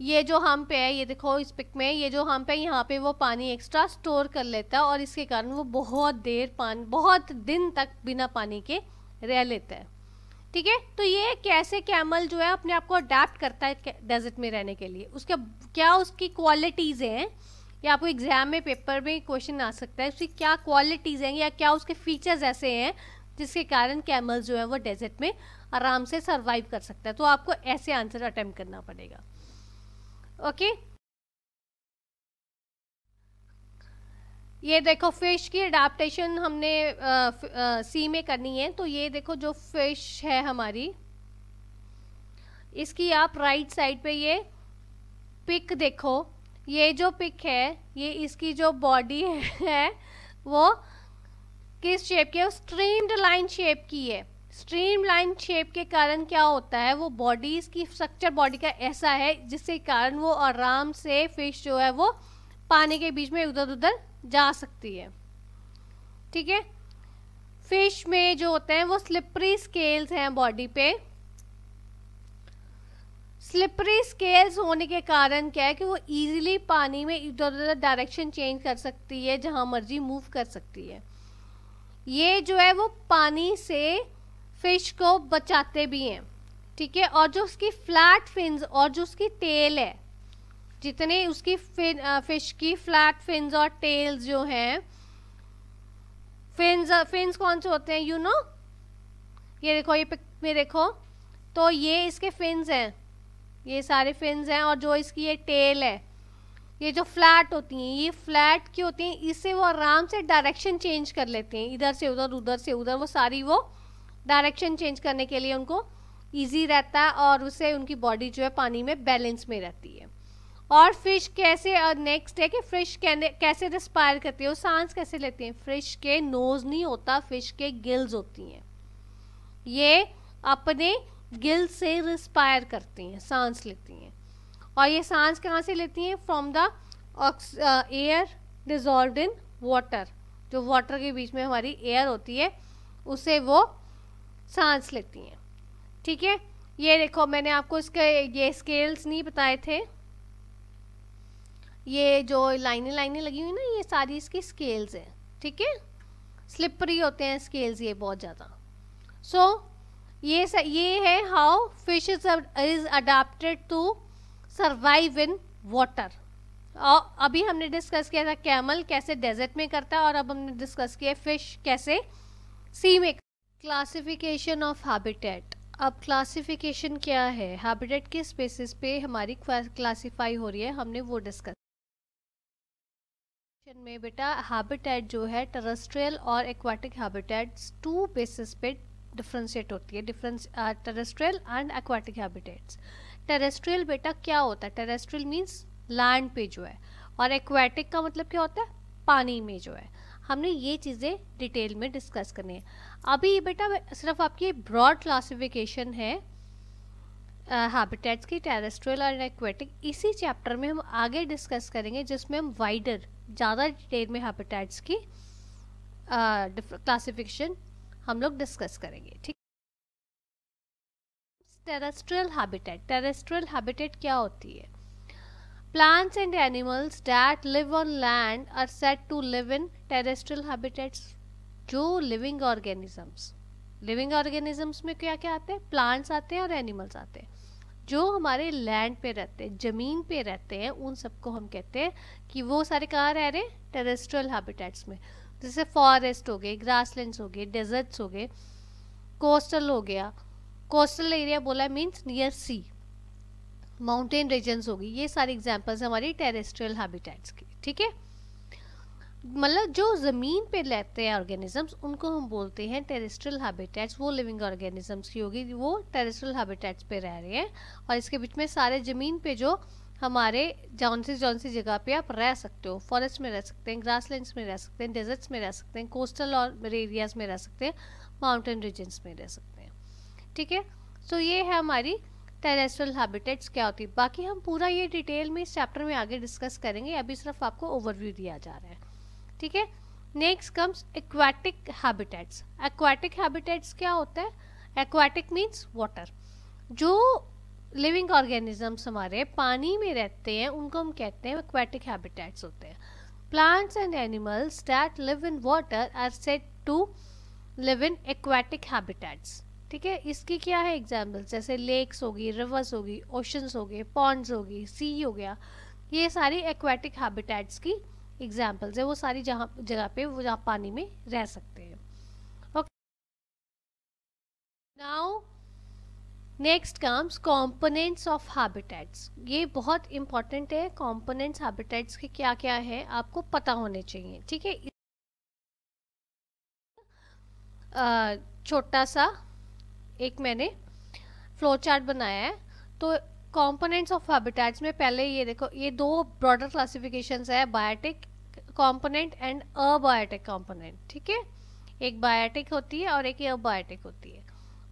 ये जो हम्प है ये देखो इस पिक में ये जो हम्प है यहाँ पे वो पानी एक्स्ट्रा स्टोर कर लेता है और इसके कारण वो बहुत देर पान बहुत दिन तक बिना पानी के रह लेता है ठीक है तो ये कैसे कैमल जो है अपने आप को अडेप्ट करता है डेजर्ट में रहने के लिए उसके क्या उसकी क्वालिटीज़ हैं या आपको एग्ज़ाम में पेपर में क्वेश्चन आ सकता है उसकी क्या क्वालिटीज़ हैं या क्या उसके फीचर्स ऐसे हैं जिसके कारण कैमल जो है वो डेजर्ट में आराम से सर्वाइव कर सकता है तो आपको ऐसे आंसर अटैम्प्ट करना पड़ेगा ओके ये देखो फिश की अडाप्टेशन हमने आ, आ, सी में करनी है तो ये देखो जो फिश है हमारी इसकी आप राइट साइड पे ये पिक देखो ये जो पिक है ये इसकी जो बॉडी है वो किस शेप की है स्ट्रीम्ड लाइन शेप की है स्ट्रीम लाइन शेप के कारण क्या होता है वो बॉडी इसकी स्ट्रक्चर बॉडी का ऐसा है जिसके कारण वो आराम से फिश जो है वो पानी के बीच में उधर उधर जा सकती है ठीक है फिश में जो होते हैं वो स्लिपरी स्केल्स हैं बॉडी पे स्लिपरी स्केल्स होने के कारण क्या है कि वो इजीली पानी में इधर उधर डायरेक्शन चेंज कर सकती है जहाँ मर्जी मूव कर सकती है ये जो है वो पानी से फिश को बचाते भी हैं ठीक है और जो उसकी फ्लैट फिन्स और जो उसकी टेल है जितने उसकी फिन फिश की फ्लैट फिन्स और टेल्स जो हैं फिन्स फिन्स कौन से होते हैं यू you नो know? ये देखो ये पिक में देखो तो ये इसके फिन्स हैं ये सारे फिन्स हैं और जो इसकी ये टेल है ये जो फ्लैट होती हैं ये फ्लैट की होती हैं इससे वो आराम से डायरेक्शन चेंज कर लेते हैं इधर से उधर उधर से उधर वो सारी वो डायरेक्शन चेंज करने के लिए उनको ईजी रहता है और उससे उनकी बॉडी जो है पानी में बैलेंस में रहती है और फिश कैसे और नेक्स्ट है कि फिश कैसे रिस्पायर करती है वो सांस कैसे लेती हैं फिश के नोज़ नहीं होता फिश के गिल्स होती हैं ये अपने गिल से रिस्पायर करती हैं सांस लेती हैं और ये सांस कहाँ से लेती हैं from the air dissolve in water जो वाटर के बीच में हमारी एयर होती है उसे वो सांस लेती हैं ठीक है ये देखो मैंने आपको इसके ये स्केल्स नहीं बताए थे ये जो लाइनें लाइनें लगी हुई ना ये सारी इसकी स्केल्स हैं ठीक है स्लिपरी होते हैं स्केल्स ये बहुत ज़्यादा सो so, ये स, ये है how fish is is adapted to survive in water और अभी हमने डिस्कस किया था कैमल कैसे डेजर्ट में करता है और अब हमने डिस्कस किया फिश कैसे सी में क्लासिफिकेशन ऑफ हैबिटेट अब क्लासिफिकेशन क्या है हैबिटेट के स्पेसिस पे हमारी क्लासिफाई हो रही है हमने वो डिस्कस में बेटा हैबिटेट जो है टेरेस्ट्रियल और एक्वाटिक हैबिटेट्स टू बेसिस पे डिफ्रेंशिएट होती है difference terrestrial and aquatic habitats terrestrial बेटा क्या होता है टेरेस्ट्रियल मीन्स लैंड पे जो है और एक्वाटिक का मतलब क्या होता है पानी में जो है हमने ये चीज़ें डिटेल में डिस्कस करनी है अभी बेटा सिर्फ आपकी ब्रॉड क्लासिफिकेशन है हैबिटेट्स uh, की टेरेस्ट्रियल और एक्वेटिक इसी चैप्टर में हम आगे डिस्कस करेंगे जिसमें हम वाइडर ज़्यादा डिटेल में हैबिटेट्स की क्लासिफिकेशन uh, हम लोग डिस्कस करेंगे ठीक टेरेस्ट्रियल हैबिटेट टेरेस्ट्रियल हैबिटेट क्या होती है plants and animals that live on land are said to live in terrestrial habitats जो लिविंग ऑर्गेनिजम्स लिविंग ऑर्गेनिजम्स में क्या क्या आते हैं प्लांट्स आते हैं और एनिमल्स आते हैं जो हमारे लैंड पे रहते हैं ज़मीन पे रहते हैं उन सबको हम कहते हैं कि वो सारे कहाँ रह रहे हैं टेरेस्ट्रियल हैबिटेट्स में जैसे फॉरेस्ट हो गए ग्रासलैंड्स हो गए डेजर्ट्स हो गए कोस्टल हो गया कोस्टल एरिया बोला means near sea mountain regions होगी ये सारे एग्जांपल्स हमारी टेरेस्ट्रियल हैबिटेट्स की ठीक है मतलब जो ज़मीन पे रहते हैं ऑर्गेनिजम्स उनको हम बोलते हैं टेरेस्ट्रियल हैबिटेट्स वो लिविंग ऑर्गेनिजम्स की होगी वो टेरेस्ट्रियल हैबिटेट्स पे रह रहे हैं और इसके बीच में सारे ज़मीन पे जो हमारे जौन सी जौन सी जगह पे आप रह सकते हो फॉरेस्ट में रह सकते हैं ग्रासलैंड्स में रह सकते हैं डेजर्ट्स में रह सकते हैं कोस्टल और एरियाज़ में रह सकते हैं माउंटेन रीजन्स में रह सकते हैं ठीक है सो ये है हमारी टेरेस्ट्रल हैबिटेट्स क्या होती है बाकी हम पूरा ये डिटेल में इस चैप्टर में आगे डिस्कस करेंगे अभी सिर्फ आपको ओवरव्यू दिया जा रहा है ठीक है next comes aquatic habitats aquatic habitats क्या होता है एक्वाटिक मीन्स वाटर जो लिविंग ऑर्गेनिजम्स हमारे पानी में रहते हैं उनको हम कहते हैं एक्वेटिक हैबिटेट्स होते हैं plants and animals that live in water are said to live in aquatic habitats ठीक है इसकी क्या है एग्जाम्पल्स जैसे लेक्स होगी रिवर्स होगी ओशंस हो गए पॉन्ड्स होगी सी हो गया ये सारी एक्वेटिक हैबिटेट्स की एग्जाम्पल्स है वो सारी जहाँ जगह पे वो जहाँ पानी में रह सकते हैं okay now next comes components of habitats ये बहुत इंपॉर्टेंट है कॉम्पोनेंट्स हैबिटेट्स के क्या क्या है आपको पता होने चाहिए ठीक है छोटा सा एक मैंने फ्लो चार्ट बनाया है तो कॉम्पोनेंट्स ऑफ हैबिटेट्स में पहले ये देखो ये दो ब्रॉडर क्लासिफिकेशन है biotic component and abiotic component ठीक है एक बायोटिक होती है और एक अबायोटिक होती है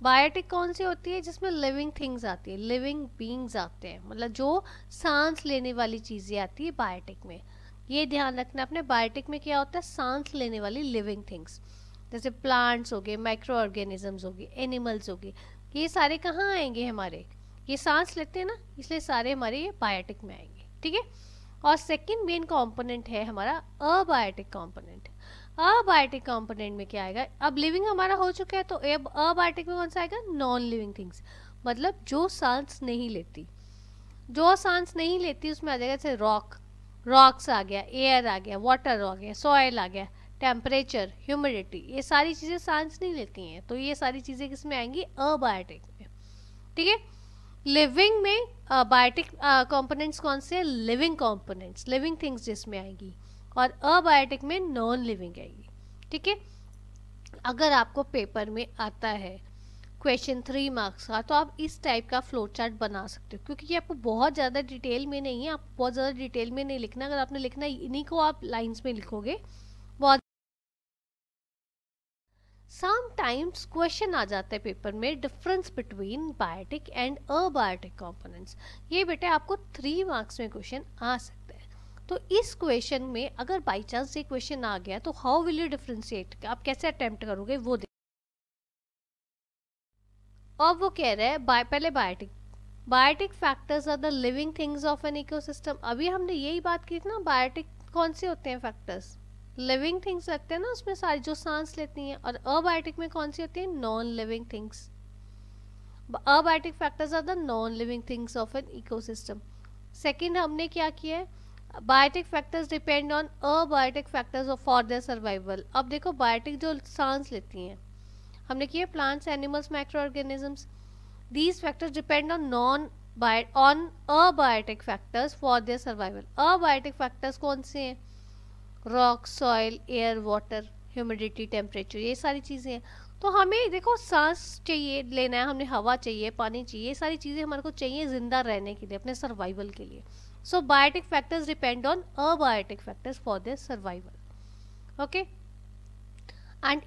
बायोटिक कौन सी होती है जिसमें लिविंग थिंग्स आती है लिविंग बींग्स आते हैं मतलब जो सांस लेने वाली चीज़ें आती है बायोटिक में ये ध्यान रखना अपने बायोटिक में क्या होता है सांस लेने वाली लिविंग थिंग्स जैसे प्लांट्स हो गए माइक्रो ऑर्गेनिजम्स हो गए एनिमल्स हो गए ये सारे कहाँ आएंगे हमारे ये सांस लेते हैं ना इसलिए सारे हमारे ये बायोटिक में आएंगे ठीक है और सेकेंड मेन कॉम्पोनेंट है हमारा अबायोटिक कॉम्पोनेंट अबायोटिक कंपोनेंट में क्या आएगा अब लिविंग हमारा हो चुका है तो अब अबायोटिक में कौन सा आएगा नॉन लिविंग थिंग्स मतलब जो सांस नहीं लेती जो सांस नहीं लेती उसमें आ जाएगा जैसे रॉक रॉक्स आ गया एयर आ गया वाटर आ गया सॉयल आ गया टेम्परेचर ह्यूमिडिटी ये सारी चीज़ें सांस नहीं लेती हैं तो ये सारी चीज़ें किस में आएंगी अबायोटिक में ठीक है लिविंग में बायोटिक कंपोनेंट्स कौन से हैं लिविंग कंपोनेंट्स लिविंग थिंग्स जिसमें आएंगी और अबायोटिक में नॉन लिविंग आएगी ठीक है अगर आपको पेपर में आता है क्वेश्चन थ्री मार्क्स का तो आप इस टाइप का फ्लो चार्ट बना सकते हो क्योंकि ये आपको बहुत ज़्यादा डिटेल में नहीं है आप बहुत ज़्यादा डिटेल में नहीं लिखना अगर आपने लिखना इन्हीं को आप लाइंस में लिखोगे बहुत सम टाइम्स क्वेश्चन आ जाता है पेपर में difference between biotic and abiotic components ये बेटे आपको थ्री मार्क्स में क्वेश्चन आ सकता तो इस क्वेश्चन में अगर बाई चांस ये क्वेश्चन आ गया तो हाउ विल यू डिफ्रेंशिएट आप कैसे अटेम्प्ट करोगे वो देख अब वो कह रहे हैं बाय पहले biotic biotic factors are the living things of an ecosystem अभी हमने यही बात की थी ना बायोटिक कौन से होते हैं फैक्टर्स लिविंग थिंग्स लगते हैं ना उसमें सारी जो सांस लेती हैं और अबायोटिक में कौन सी होती है non living things abiotic factors are the non living things of an ecosystem second हमने क्या किया है biotic factors depend on abiotic factors for their survival अब देखो बायोटिक जो सांस लेती हैं हमने किया plants animals micro organisms these factors depend on non on abiotic factors for their survival abiotic factors कौन से हैं rock soil air water humidity temperature ये सारी चीज़ें हैं तो हमें देखो सांस चाहिए लेना है हमें हवा चाहिए पानी चाहिए ये सारी चीज़ें हमारे को चाहिए ज़िंदा रहने के लिए अपने सर्वाइवल के लिए so biotic factors depend on abiotic factors for their survival okay and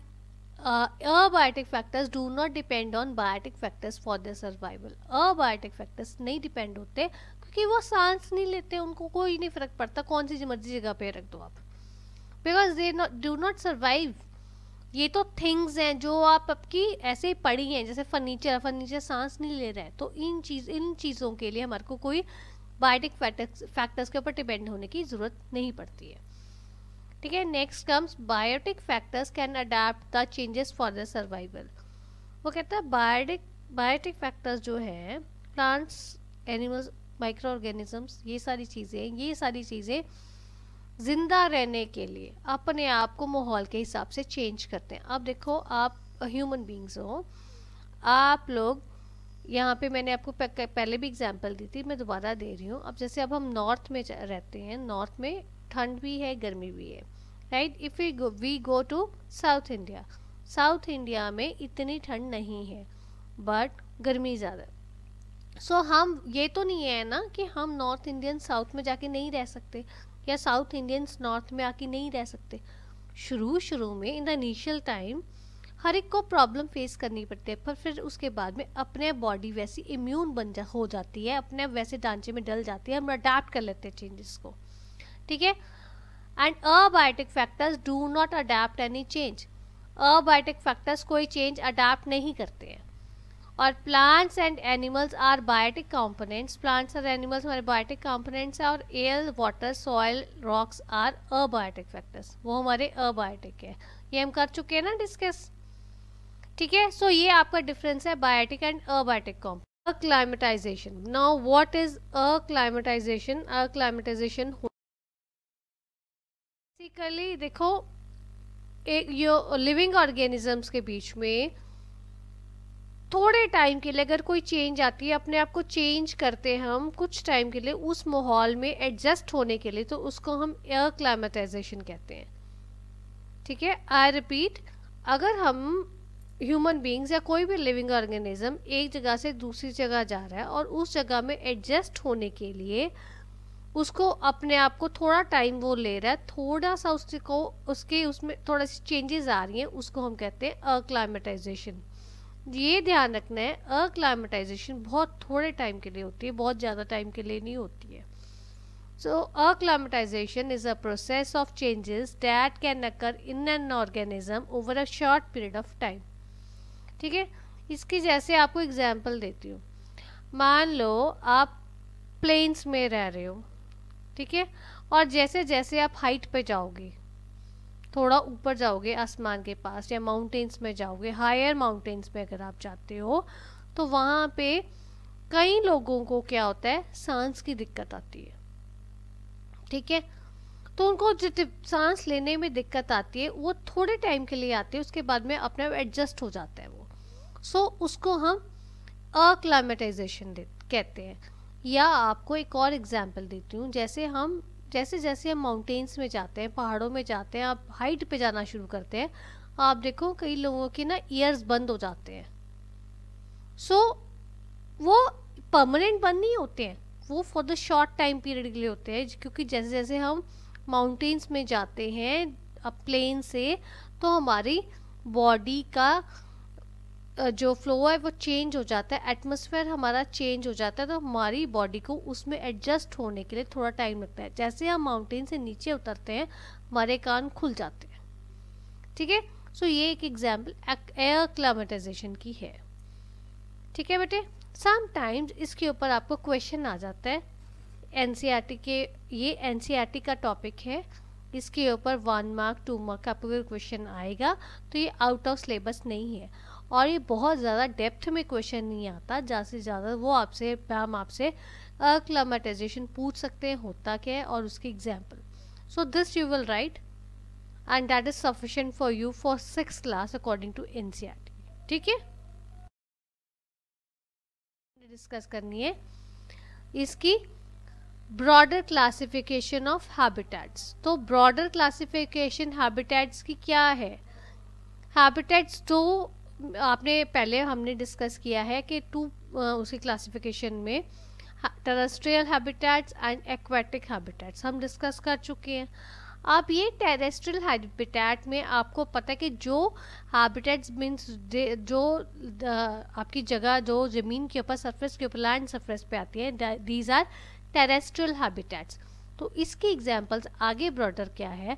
abiotic factors do not depend on biotic factors for their survival abiotic factors नहीं डिपेंड होते क्योंकि वो सांस नहीं लेते उनको कोई नहीं फर्क पड़ता कौन सी मर्जी जगह पे रख दो आप because they not do not survive ये तो थिंग्स हैं जो आप आपकी ऐसे ही पड़ी हैं जैसे फर्नीचर फर्नीचर सांस नहीं ले रहा है तो इन चीज इन चीज़ों के लिए हमारे को कोई बायोटिक फैक्टर्स के ऊपर डिपेंड होने की ज़रूरत नहीं पड़ती है ठीक है next comes biotic factors can adapt the changes for the survival वो कहता है बायोटिक बायोटिक फैक्टर्स जो है प्लांट्स एनिमल्स माइक्रो ऑर्गेनिजम्स ये सारी चीज़ें ये सारी चीज़ें ज़िंदा रहने के लिए अपने आप को माहौल के हिसाब से चेंज करते हैं अब देखो आप ह्यूमन बींग्स हो आप लोग यहाँ पे मैंने आपको पहले भी एग्जांपल दी थी मैं दोबारा दे रही हूँ अब जैसे अब हम नॉर्थ में रहते हैं नॉर्थ में ठंड भी है गर्मी भी है right if we go we go to south India south India में इतनी ठंड नहीं है बट गर्मी ज़्यादा सो so, हम ये तो नहीं है ना कि हम नॉर्थ इंडियन साउथ में जाके नहीं रह सकते या साउथ इंडियंस नॉर्थ में आके नहीं रह सकते शुरू शुरू में इन द इनिशियल टाइम हर एक को प्रॉब्लम फेस करनी पड़ती है पर फिर उसके बाद में अपने बॉडी वैसी इम्यून बन जा हो जाती है अपने वैसे ढांचे में डल जाती है हम अडाप्ट कर लेते हैं चेंजेस को ठीक है and abiotic factors do not adapt any change abiotic factors कोई चेंज अडाप्ट नहीं करते हैं और plants and animals are biotic components plants और एनिमल्स हमारे बायोटिक कॉम्पोनेंट्स हैं और air water soil rocks are abiotic factors वो हमारे अबायोटिक है ये हम कर चुके हैं ना डिस्कस ठीक है सो ये आपका डिफरेंस है biotic and abiotic comp acclimatization now what is acclimatization acclimatization basically देखो एक यो लिविंग ऑर्गेनिजम्स के बीच में थोड़े टाइम के लिए अगर कोई चेंज आती है अपने आप को चेंज करते हैं हम कुछ टाइम के लिए उस माहौल में एडजस्ट होने के लिए तो उसको हम अक्लाइमेटाइजेशन कहते हैं ठीक है आई रिपीट अगर हम ह्यूमन बींग्स या कोई भी लिविंग ऑर्गेनिज्म एक जगह से दूसरी जगह जा रहा है और उस जगह में एडजस्ट होने के लिए उसको अपने आप को थोड़ा टाइम वो ले रहा है थोड़ा सा उसको उसके उसमें थोड़ा सी चेंजेस आ रही हैं उसको हम कहते हैं अक्लाइमेटाइजेशन ये ध्यान रखना है अक्लाइमेटाइजेशन बहुत थोड़े टाइम के लिए होती है बहुत ज़्यादा टाइम के लिए नहीं होती है सो acclimatization is a process of changes that can occur in an organism over a short period of time ठीक है इसकी जैसे आपको एग्जाम्पल देती हूँ मान लो आप प्लेन्स में रह रहे हो ठीक है और जैसे जैसे आप हाइट पे जाओगे थोड़ा ऊपर जाओगे आसमान के पास या माउंटेन्स में जाओगे हायर माउंटेन्स में अगर आप जाते हो तो वहाँ पे कई लोगों को क्या होता है सांस की दिक्कत आती है ठीक है तो उनको सांस लेने में दिक्कत आती है वो थोड़े टाइम के लिए आती है उसके बाद में अपने एडजस्ट हो जाता है वो सो so, उसको हम अक्लाइमेटाइजेशन दे कहते हैं या आपको एक और एग्जाम्पल देती हूँ जैसे हम जैसे जैसे हम माउंटेन्स में जाते हैं पहाड़ों में जाते हैं आप हाइट पे जाना शुरू करते हैं आप देखो कई लोगों के ना ईयर्स बंद हो जाते हैं सो so, वो परमानेंट बंद नहीं होते हैं वो for the short time period के लिए होते हैं क्योंकि जैसे जैसे हम माउंटेन्स में जाते हैं प्लेन से तो हमारी बॉडी का जो फ्लो है वो चेंज हो जाता है एटमोसफेयर हमारा चेंज हो जाता है तो हमारी बॉडी को उसमें एडजस्ट होने के लिए थोड़ा टाइम लगता है जैसे हम माउंटेन से नीचे उतरते हैं हमारे कान खुल जाते हैं ठीक है सो ये एक एग्जाम्पल एयर क्लाइमेटाइजेशन की है ठीक है बेटे टाइम्स इसके ऊपर आपको क्वेश्चन आ जाता है एन e के ये एन e का टॉपिक है इसके ऊपर वन मार्क टू मार्क का आपको क्वेश्चन आएगा तो ये आउट ऑफ सिलेबस नहीं है और ये बहुत ज़्यादा डेप्थ में क्वेश्चन नहीं आता ज़्यादा से ज़्यादा वो आपसे हम आपसे अक्लमेटाइजेशन पूछ सकते हैं होता क्या है और उसकी example so this you will write and that is sufficient for you for six class according to N C R T ठीक है डिस्कस करनी है इसकी ब्रॉडर क्लासिफिकेशन ऑफ हैबिटेट्स तो ब्रॉडर क्लासिफिकेशन हैबिटेट्स की क्या है हैबिटेट्स दो आपने पहले हमने डिस्कस किया है कि टू उसकी क्लासिफिकेशन में terrestrial habitats and aquatic habitats हम डिस्कस कर चुके हैं अब ये टेरेस्ट्रियल हैबिटेट में आपको पता है कि जो हैबिटेट्स मीन्स जो आपकी जगह जो ज़मीन के ऊपर सरफेस के ऊपर लैंड सरफेस पे आती है दीज आर टेरेस्ट्रियल हैबिटेट्स तो इसकी एग्जांपल्स आगे ब्रॉडर क्या है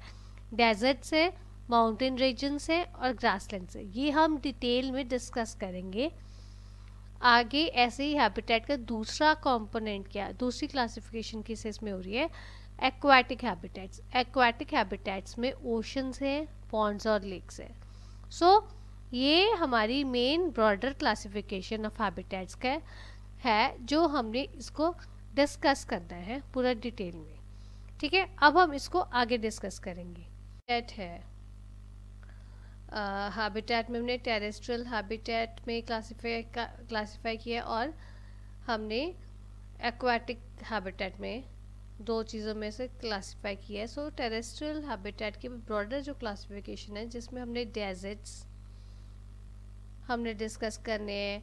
डेजर्ट्स है माउंटेन रीजन्स हैं और ग्रासलैंड्स से ये हम डिटेल में डिस्कस करेंगे आगे ऐसे ही हैबिटेट का दूसरा कंपोनेंट क्या है दूसरी क्लासिफिकेशन किस इसमें हो रही है एक्वाटिक हैबिटेट्स एक्वाटिक हैबिटेट्स में ओशंस हैं पॉन्ड्स और लेक्स हैं सो so, ये हमारी main broader classification of habitats का है जो हमने इसको डिस्कस करना है पूरा डिटेल में ठीक है अब हम इसको आगे डिस्कस करेंगे है हैबिटेट में हमने टेरेस्ट्रियल हैबिटेट में क्लासीफाई क्लासीफाई किया और हमने एक्वाटिक हैबिटेट में दो चीज़ों में से क्लासीफाई किया है सो टेरेस्ट्रियल हैबिटेट की ब्रॉडर जो क्लासीफिकेशन है जिसमें हमने डेजर्ट्स हमने डिस्कस करने हैं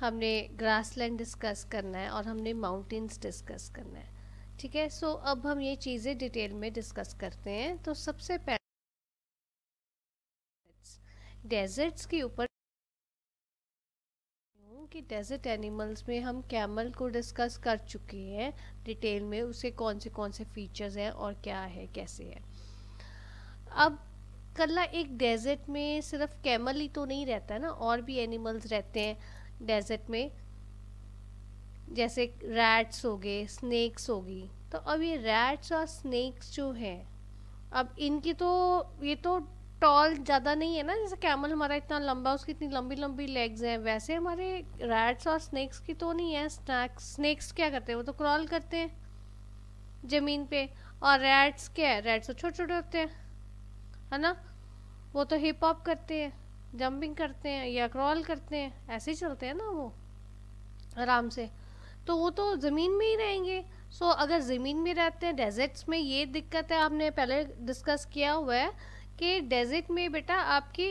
हमने ग्रासलैंड डिस्कस करना है और हमने माउंटेन्स डिस्कस करना है ठीक है सो अब हम ये चीज़ें डिटेल में डिस्कस करते हैं तो सबसे पहले डेजर्ट्स के ऊपर कि डेजर्ट एनिमल्स में हम कैमल को डिस्कस कर चुके हैं डिटेल में उसके कौन से कौन से फीचर्स हैं और क्या है कैसे है अब कल्ला एक डेजर्ट में सिर्फ कैमल ही तो नहीं रहता है ना और भी एनिमल्स रहते हैं डेजर्ट में जैसे रैट्स हो गए स्नैक्स होगी तो अब ये रैट्स और स्नैक्स जो हैं अब इनकी तो ये तो टॉल ज़्यादा नहीं है ना जैसे कैमल हमारा इतना लंबा उसकी इतनी लंबी लंबी लेग्स हैं वैसे हमारे रैट्स और स्नैक्स की तो नहीं है स्नैक्स स्नैक्स क्या करते हैं वो तो क्रॉल करते हैं ज़मीन पे और रैट्स क्या है रैट्स तो छोटे छोटे होते हैं है ना वो तो हिप हॉप करते हैं जंपिंग करते हैं या क्रॉल करते हैं ऐसे ही चलते हैं ना वो आराम से तो वो तो ज़मीन में ही रहेंगे सो अगर ज़मीन में रहते हैं डेजर्ट्स में ये दिक्कत है आपने पहले डिस्कस किया हुआ है कि डेजर्ट में बेटा आपकी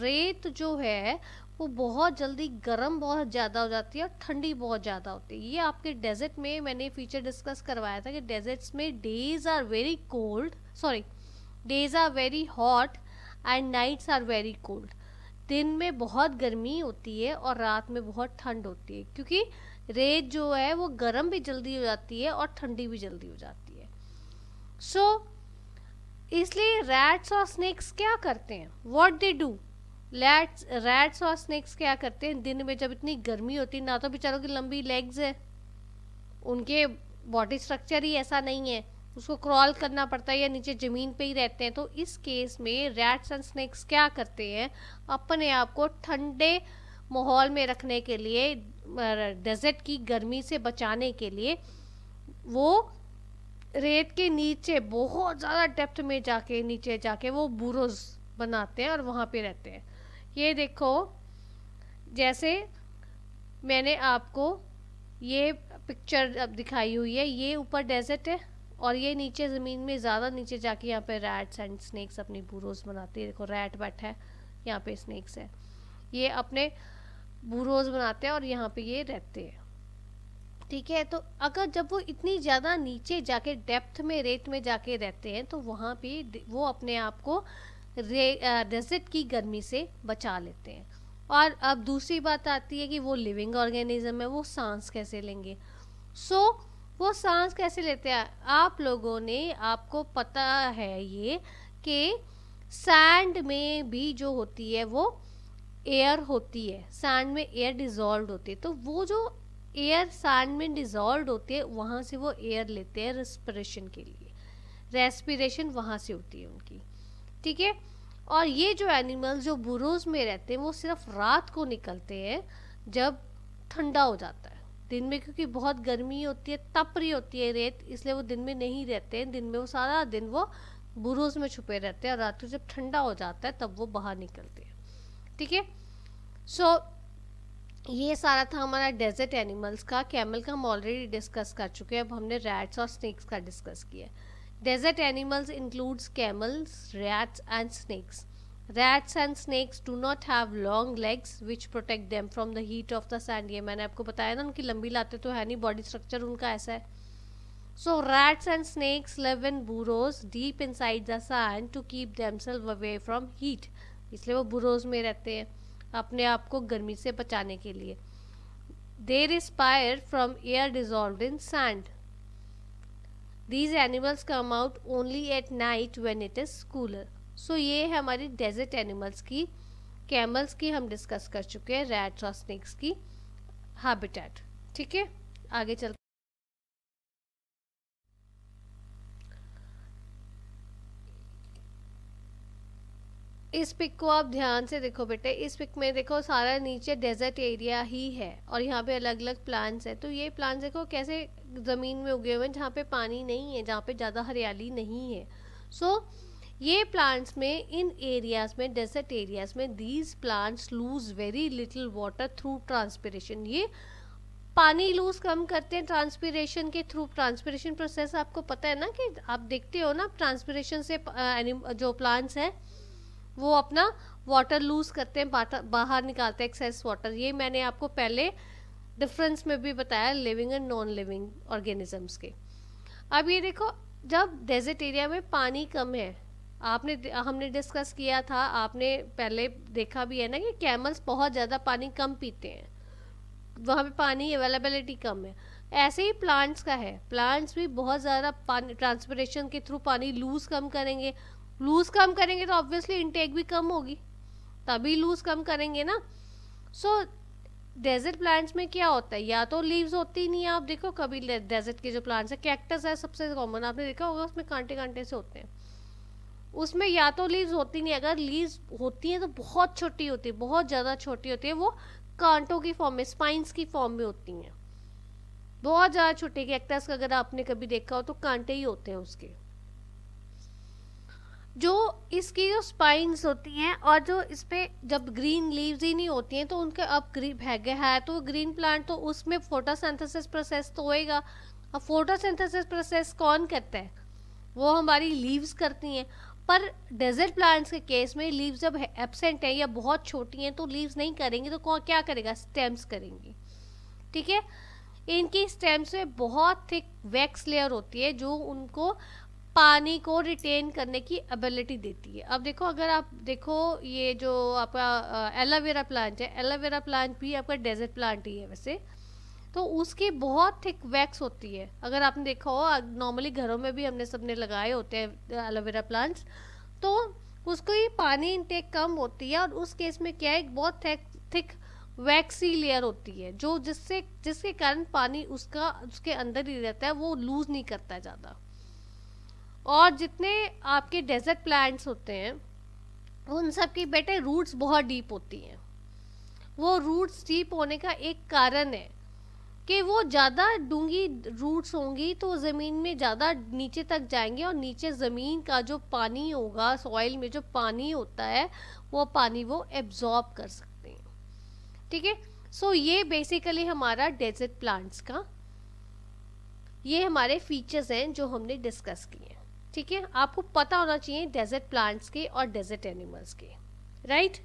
रेत जो है वो बहुत जल्दी गर्म बहुत ज़्यादा हो जाती है और ठंडी बहुत ज़्यादा होती है ये आपके डेजर्ट में मैंने फीचर डिस्कस करवाया था कि डेजर्ट्स में days are very cold sorry days are very hot and nights are very cold दिन में बहुत गर्मी होती है और रात में बहुत ठंड होती है क्योंकि रेत जो है वो गर्म भी जल्दी हो जाती है और ठंडी भी जल्दी हो जाती है सो so, इसलिए रैट्स और स्नेक्स क्या करते हैं what they do rats rats और स्नेक्स क्या करते हैं दिन में जब इतनी गर्मी होती है ना तो बेचारों की लंबी लेग्स है उनके बॉडी स्ट्रक्चर ही ऐसा नहीं है उसको क्रॉल करना पड़ता है या नीचे ज़मीन पे ही रहते हैं तो इस केस में रैट्स एंड स्नेक्स क्या करते हैं अपने आप को ठंडे माहौल में रखने के लिए डेजर्ट की गर्मी से बचाने के लिए वो रेत के नीचे बहुत ज़्यादा डेप्थ में जाके नीचे जाके वो बुरोज बनाते हैं और वहाँ पे रहते हैं ये देखो जैसे मैंने आपको ये पिक्चर अब दिखाई हुई है ये ऊपर डेजर्ट है और ये नीचे ज़मीन में ज़्यादा नीचे जाके यहाँ पे रैट्स एंड स्नैक्स अपनी बुरोज बनाते हैं देखो रैट बैठा है यहाँ पे स्नैक्स है ये अपने बुरोज बनाते हैं और यहाँ पे ये रहते हैं ठीक है तो अगर जब वो इतनी ज़्यादा नीचे जाके डेप्थ में रेत में जाके रहते हैं तो वहाँ भी वो अपने आप को डेजर्ट की गर्मी से बचा लेते हैं और अब दूसरी बात आती है कि वो लिविंग ऑर्गेनिज्म है वो सांस कैसे लेंगे सो so, वो सांस कैसे लेते हैं आप लोगों ने आपको पता है ये कि सैंड में भी जो होती है वो एयर होती है सैंड में एयर डिजॉल्व होती है तो वो जो एयर सैंड में डिजॉल्व होती है वहाँ से वो एयर लेते हैं रेस्पिरेशन के लिए रेस्पिरेशन वहाँ से होती है उनकी ठीक है और ये जो एनिमल्स जो बुरोज में रहते हैं वो सिर्फ रात को निकलते हैं जब ठंडा हो जाता है दिन में क्योंकि बहुत गर्मी होती है तप रही होती है रेत इसलिए वो दिन में नहीं रहते हैं दिन में वो सारा दिन वो बुरोज में छुपे रहते हैं और रात को जब ठंडा हो जाता है तब वो बाहर निकलते हैं ठीक है सो so, ये सारा था हमारा डेजर्ट एनिमल्स का कैमल का हम ऑलरेडी डिस्कस कर चुके हैं अब हमने रैट्स और स्नेक्स का डिस्कस किया desert animals includes camels rats and snakes rats and snakes do not have long legs which protect them from the heat of the sand ये मैंने आपको बताया ना उनकी लंबी लाते तो है नहीं बॉडी स्ट्रक्चर उनका ऐसा है so rats and snakes live in burrows deep inside the sand to keep themselves away from heat इसलिए वो बुरोज में रहते हैं अपने आप को गर्मी से बचाने के लिए there is pyre from air dissolve in sand these animals come out only at night when it is cooler so ये है हमारी डेजर्ट एनिमल्स की कैमल्स की हम डिस्कस कर चुके हैं रेड और स्नेक्स की हैबिटेट ठीक है आगे चल इस पिक को आप ध्यान से देखो बेटे इस पिक में देखो सारा नीचे डेजर्ट एरिया ही है और यहाँ पे अलग अलग प्लांट्स है तो ये प्लांट्स देखो कैसे ज़मीन में उगे हुए हैं जहाँ पे पानी नहीं है जहाँ पे ज़्यादा हरियाली नहीं है सो so, ये प्लांट्स में इन एरियाज़ में डेजर्ट एरियाज़ में these plants lose very little water through transpiration ये पानी लूज कम करते हैं ट्रांसपीरेशन के थ्रू ट्रांसपीरेशन प्रोसेस आपको पता है ना कि आप देखते हो ना ट्रांसपीरेशन से जो प्लांट्स हैं वो अपना वाटर लूज़ करते हैं बाहर निकालते हैं एक्सेस वाटर ये मैंने आपको पहले डिफरेंस में भी बताया living and non living organisms के अब ये देखो जब डेजर्ट एरिया में पानी कम है आपने हमने डिस्कस किया था आपने पहले देखा भी है ना कि कैमल्स बहुत ज़्यादा पानी कम पीते हैं वहाँ पे पानी अवेलेबिलिटी कम है ऐसे ही प्लांट्स का है प्लांट्स भी बहुत ज़्यादा पानी ट्रांसपोर्टेशन के थ्रू पानी लूज़ कम करेंगे लूज कम करेंगे तो ऑब्वियसली इनटेक भी कम होगी तभी लूज कम करेंगे ना सो डेजर्ट प्लांट्स में क्या होता है या तो लीव्स होती नहीं है आप देखो कभी डेजर्ट के जो प्लांट्स है कैक्टस है सबसे कॉमन आपने देखा होगा उसमें कांटे कांटे से होते हैं उसमें या तो लीव्स होती नहीं अगर लीव्स होती हैं तो बहुत छोटी होती है बहुत ज़्यादा छोटी होती है वो कांटों की फॉर्म में स्पाइंस की फॉर्म में होती हैं बहुत ज़्यादा छोटी कैक्टस का अगर आपने कभी देखा हो तो कांटे ही होते हैं उसके जो इसकी जो स्पाइंस होती हैं और जो इस पर जब ग्रीन लीव्स ही नहीं होती हैं तो उनके अब भैगे है तो ग्रीन प्लांट तो उसमें फोटोसिंथेसिस प्रोसेस तो होएगा अब फोटोसिंथेसिस प्रोसेस कौन करता है वो हमारी लीव्स करती हैं पर डेजर्ट प्लांट्स के केस में लीव्स जब एबसेंट हैं या बहुत छोटी हैं तो लीव्स नहीं करेंगी तो कौन क्या करेगा स्टेम्स करेंगी ठीक है इनकी स्टेम्स में बहुत थिक वैक्स लेयर होती है जो उनको पानी को रिटेन करने की एबिलिटी देती है अब देखो अगर आप देखो ये जो आपका एलोवेरा प्लांट है एलोवेरा प्लांट भी आपका डेजर्ट प्लांट ही है वैसे तो उसकी बहुत थिक वैक्स होती है अगर आपने देखा हो नॉर्मली घरों में भी हमने सबने लगाए होते हैं एलोवेरा प्लांट्स तो उसको ये पानी इनटेक कम होती है और उस केस में क्या है एक बहुत थिक, थिक वैक्सी लेयर होती है जो जिससे जिसके कारण पानी उसका उसके अंदर ही रहता है वो लूज नहीं करता ज़्यादा और जितने आपके डेजर्ट प्लांट्स होते हैं उन सब की बेटे रूट्स बहुत डीप होती हैं वो रूट्स डीप होने का एक कारण है कि वो ज़्यादा डूंगी रूट्स होंगी तो ज़मीन में ज़्यादा नीचे तक जाएंगे और नीचे ज़मीन का जो पानी होगा सॉइल में जो पानी होता है वो पानी वो एब्जॉर्ब कर सकते हैं ठीक है सो ये बेसिकली हमारा डेजर्ट प्लांट्स का ये हमारे फीचर्स हैं जो हमने डिस्कस किए हैं ठीक है आपको पता होना चाहिए डेजर्ट प्लांट्स के और डेजर्ट एनिमल्स के राइट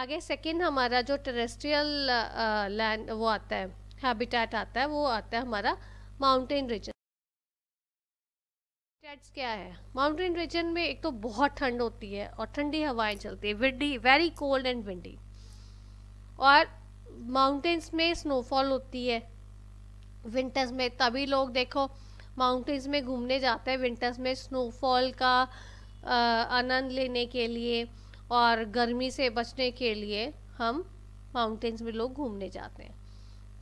आगे सेकेंड हमारा जो टेरेस्ट्रियल लैंड uh, वो आता है हैबिटेट आता है वो आता है हमारा माउंटेन रीजन क्या है माउंटेन रीजन में एक तो बहुत ठंड होती है और ठंडी हवाएं चलती है windy very cold and windy और माउंटेन्स में स्नोफॉल होती है विंटर्स में तभी लोग देखो माउंटेन्स में घूमने जाते हैं विंटर्स में स्नोफॉल का आनंद लेने के लिए और गर्मी से बचने के लिए हम माउंटेन्स में लोग घूमने जाते हैं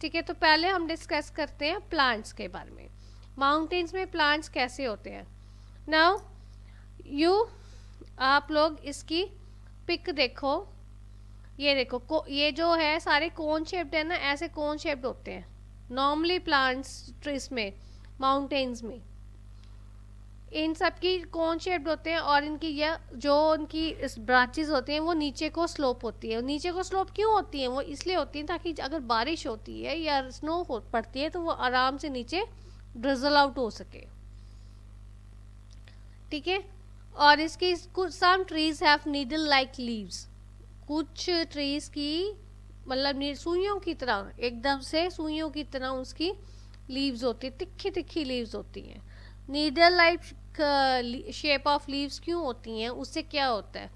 ठीक है तो पहले हम डिस्कस करते हैं प्लांट्स के बारे में माउंटेन्स में प्लांट्स कैसे होते हैं नाउ यू आप लोग इसकी पिक देखो ये देखो ये जो है सारे कौन शेप्ड है ना ऐसे कौन शेप्ड होते हैं नॉर्मली प्लांट्स ट्रीज में माउंटेन्स में इन सब की कौन शेप्ड होते हैं और इनकी यह जो उनकी ब्रांचेस होते हैं वो नीचे को स्लोप होती है नीचे को स्लोप क्यों होती है वो इसलिए होती है ताकि अगर बारिश होती है या स्नो हो पड़ती है तो वो आराम से नीचे ड्रिजल आउट हो सके ठीक है और इसकी कुछ some trees have needle like leaves कुछ ट्रीज की मतलब सुइयों की तरह एकदम से सुइयों की तरह उसकी लीव्स होती है तिखी तिखी लीव्स होती हैं needle life shape of leaves क्यों होती हैं उससे क्या होता है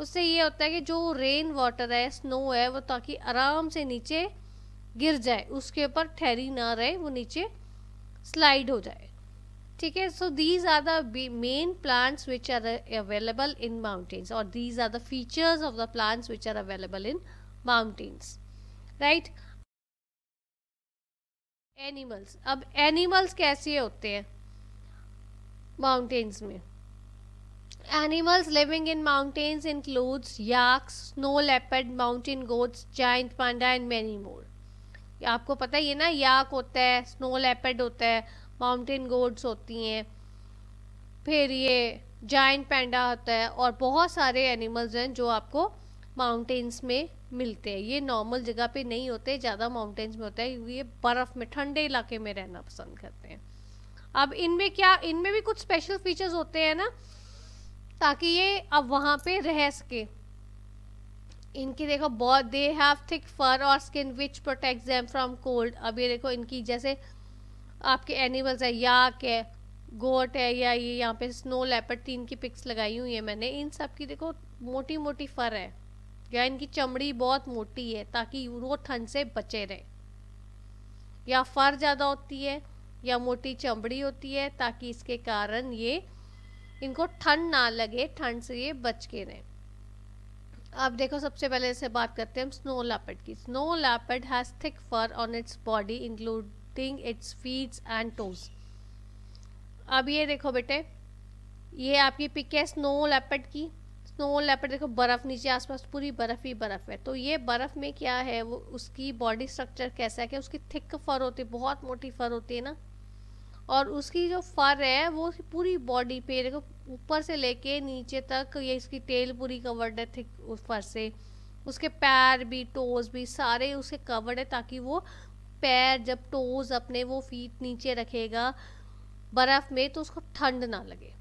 उससे ये होता है कि जो रेन वाटर है स्नो है वो ताकि आराम से नीचे गिर जाए उसके ऊपर ठहरी ना रहे वो नीचे स्लाइड हो जाए ठीक है so these are the main plants which are available in mountains और these are the features of the plants which are available in mountains right animals अब एनिमल्स कैसे होते हैं माउंटेन्स में animals living in mountains includes yaks snow leopard mountain goats giant panda and many more आपको पता ही है ना याक होता है स्नो लेपर्ड होता है माउंटेन गोट्स होती हैं फिर ये जाइंट पैंडा होता है और बहुत सारे एनिमल्स हैं जो आपको माउंटेन्स में मिलते हैं ये नॉर्मल जगह पे नहीं होते ज़्यादा माउंटेन्स में होता है क्योंकि ये बर्फ़ में ठंडे इलाके में रहना पसंद करते हैं अब इनमें क्या इनमें भी कुछ स्पेशल फीचर्स होते हैं ना ताकि ये अब वहाँ पे रह सके इनकी देखो बहुत दे हैव थिक फर और skin which protect them from cold अब ये देखो इनकी जैसे आपके एनिमल्स है याक है गोट है या ये यहाँ पे स्नो लेपर्ड तीन की पिक्स लगाई हुई है मैंने इन सब की देखो मोटी मोटी फर है या इनकी चमड़ी बहुत मोटी है ताकि वो ठंड से बचे रहें या फर ज़्यादा होती है या मोटी चमड़ी होती है ताकि इसके कारण ये इनको ठंड ना लगे ठंड से ये बच के रहें अब देखो सबसे पहले से बात करते हैं स्नो लैपेड की snow leopard has thick fur on its body including its feet and toes अब ये देखो बेटे ये आपकी पिक है स्नो लैपेड की स्नो लेपर देखो बर्फ़ नीचे आसपास पूरी बर्फ़ ही बर्फ़ है तो ये बर्फ़ में क्या है वो उसकी बॉडी स्ट्रक्चर कैसा है कि उसकी थिक फर होती है बहुत मोटी फर होती है ना और उसकी जो फर है वो पूरी बॉडी पे देखो ऊपर से लेके नीचे तक ये इसकी टेल पूरी कवर्ड है थिक उस फर से उसके पैर भी टोज भी सारे उसके कवर्ड है ताकि वो पैर जब टोज अपने वो फीट नीचे रखेगा बर्फ़ में तो उसको ठंड ना लगे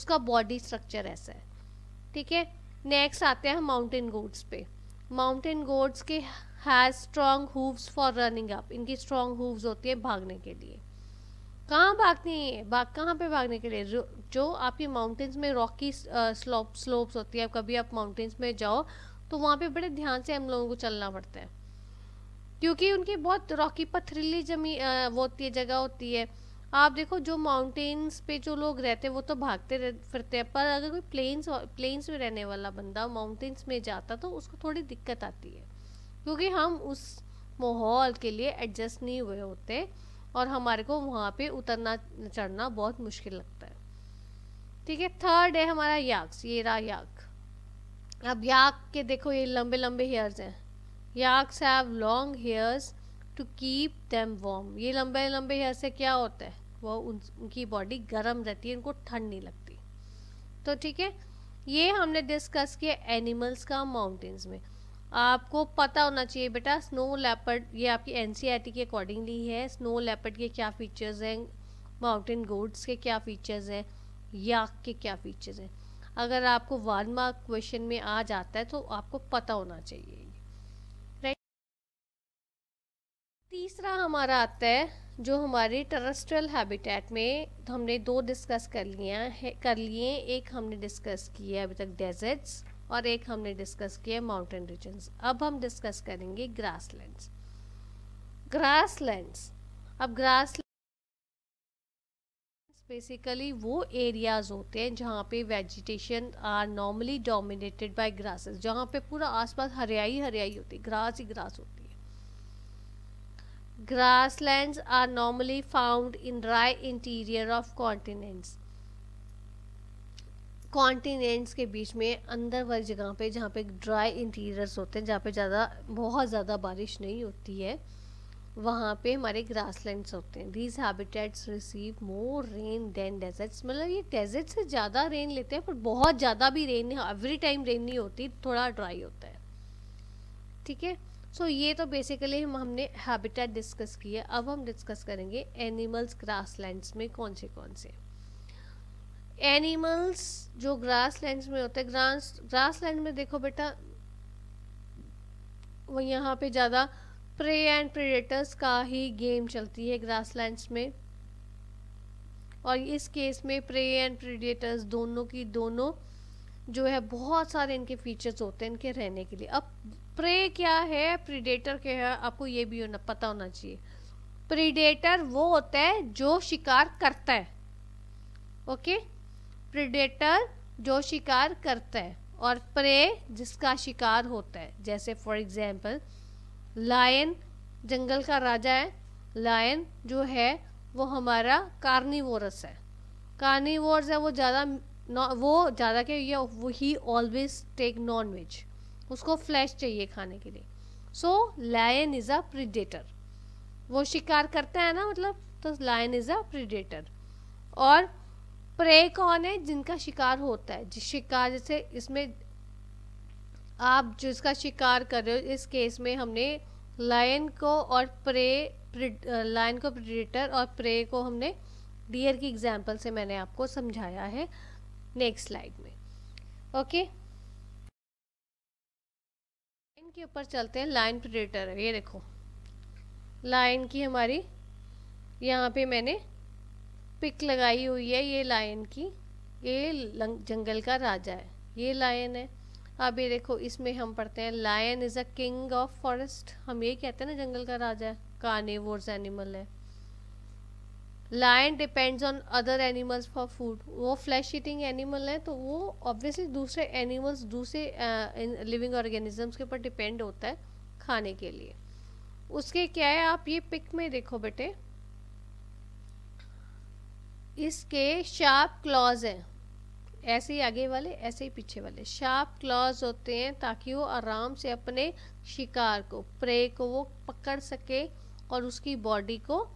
उसका बॉडी स्ट्रक्चर ऐसा है ठीक है नेक्स्ट आते हैं माउंटेन गोड्स पे माउंटेन गोड्स के has strong hooves for running up इनकी स्ट्रॉन्ग हुव्स होती है भागने के लिए कहाँ भागती है भाग कहाँ पे भागने के लिए जो आपके माउंटेन्स में रॉकी स्लोप स्लोप्स होती है कभी आप माउंटेन्स में जाओ तो वहाँ पे बड़े ध्यान से हम लोगों को चलना पड़ता है क्योंकि उनकी बहुत रॉकी पथरीली जमी uh, वो होती है जगह होती है आप देखो जो माउंटेन्स पे जो लोग रहते हैं वो तो भागते रह, फिरते हैं पर अगर कोई प्लेन्स प्लेन्स में रहने वाला बंदा माउंटेन्स में जाता तो उसको थोड़ी दिक्कत आती है क्योंकि हम उस माहौल के लिए एडजस्ट नहीं हुए होते और हमारे को वहाँ पे उतरना चढ़ना बहुत मुश्किल लगता है ठीक है थर्ड है हमारा याक ये रहा याक अब याक के देखो ये लंबे लंबे हेयर्स हैं yaks have long hairs to keep them warm ये लंबे लंबे हेयर से क्या होता है वो उन, उनकी बॉडी गर्म रहती है उनको ठंड नहीं लगती तो ठीक है ये हमने डिस्कस किया एनिमल्स का माउंटेन्स में आपको पता होना चाहिए बेटा स्नो लेपर्ड ये आपकी एन e के अकॉर्डिंगली है स्नो लेपर्ड के क्या फीचर्स हैं माउंटेन गोड्स के क्या फीचर्स हैं याक के क्या फीचर्स हैं अगर आपको वन मार्क क्वेश्चन में आ जाता है तो आपको पता होना चाहिए तीसरा हमारा आता है जो हमारे टेरेस्ट्रियल हैबिटेट में तो हमने दो डिस्कस कर लिया है कर लिए एक हमने डिस्कस किया है अभी तक डेजर्ट्स और एक हमने डिस्कस किया है माउंटेन रीजन अब हम डिस्कस करेंगे ग्रास ग्रास ग्रासलैंड्स अब ग्रास बेसिकली वो एरियाज़ होते हैं जहाँ पे vegetation are normally dominated by grasses जहाँ पे पूरा आसपास हरियाई हरियाई होती है ग्रास ही ग्रास होती है Grasslands are normally found in dry interior of continents. Continents के बीच में अंदर वाली जगह पे जहाँ पे ड्राई इंटीरियर्स होते हैं जहाँ पे ज़्यादा बहुत ज़्यादा बारिश नहीं होती है वहाँ पे हमारे ग्रासलैंड्स होते हैं these habitats receive more rain than deserts मतलब ये डेजर्ट से ज़्यादा रेन लेते हैं पर बहुत ज़्यादा भी रेन एवरी टाइम रेन नहीं होती थोड़ा ड्राई होता है ठीक है सो so, ये तो बेसिकली हम हमने हैबिटेट डिस्कस किया अब हम डिस्कस करेंगे एनिमल्स ग्रासलैंड्स में कौन से कौन से एनिमल्स जो ग्रासलैंड्स में होते हैं ग्रास ग्रासलैंड में देखो बेटा वो यहाँ पे ज़्यादा प्रे एंड प्रेडेटर्स का ही गेम चलती है ग्रासलैंड्स में और इस केस में प्रे एंड प्रेडेटर्स दोनों की दोनों जो है बहुत सारे इनके फीचर्स होते हैं इनके रहने के लिए अब प्रे क्या है प्रीडेटर क्या है आपको ये भी होना पता होना चाहिए प्रीडेटर वो होता है जो शिकार करता है ओके प्रीडेटर जो शिकार करता है और प्रे जिसका शिकार होता है जैसे फॉर एग्जांपल लायन जंगल का राजा है लायन जो है वो हमारा कार्निवोरस है कार्निवोरस है वो ज़्यादा वो ज़्यादा क्या वो ही ऑलवेज टेक नॉन वेज उसको फ्लैश चाहिए खाने के लिए so lion is a predator वो शिकार करता है ना मतलब तो लायन इज़ अ प्रिडेटर और प्रे कौन है जिनका शिकार होता है जिस शिकार जैसे इसमें आप जिसका शिकार कर रहे हो इस केस में हमने लायन को और प्रे लायन को प्रिडेटर और प्रे को हमने डियर की एग्जाम्पल से मैंने आपको समझाया है नेक्स्ट स्लाइड में ओके okay? के ऊपर चलते हैं लाइन प्रेडेटर ये देखो लाइन की हमारी यहाँ पे मैंने पिक लगाई हुई है ये लाइन की ये जंगल का राजा है ये लाइन है अब ये देखो इसमें हम पढ़ते हैं lion is a king of forest हम ये कहते हैं ना जंगल का राजा है कार्निवोर्स एनिमल है lion depends on other animals for food वो फ्लैश ईटिंग एनिमल है तो वो ऑब्वियसली दूसरे एनिमल्स दूसरे लिविंग uh, ऑर्गेनिजम्स के ऊपर डिपेंड होता है खाने के लिए उसके क्या है आप ये पिक में देखो बेटे इसके शार्प क्लॉज हैं ऐसे ही आगे वाले ऐसे ही पीछे वाले शार्प क्लॉज होते हैं ताकि वो आराम से अपने शिकार को प्रे को वो पकड़ सके और उसकी बॉडी को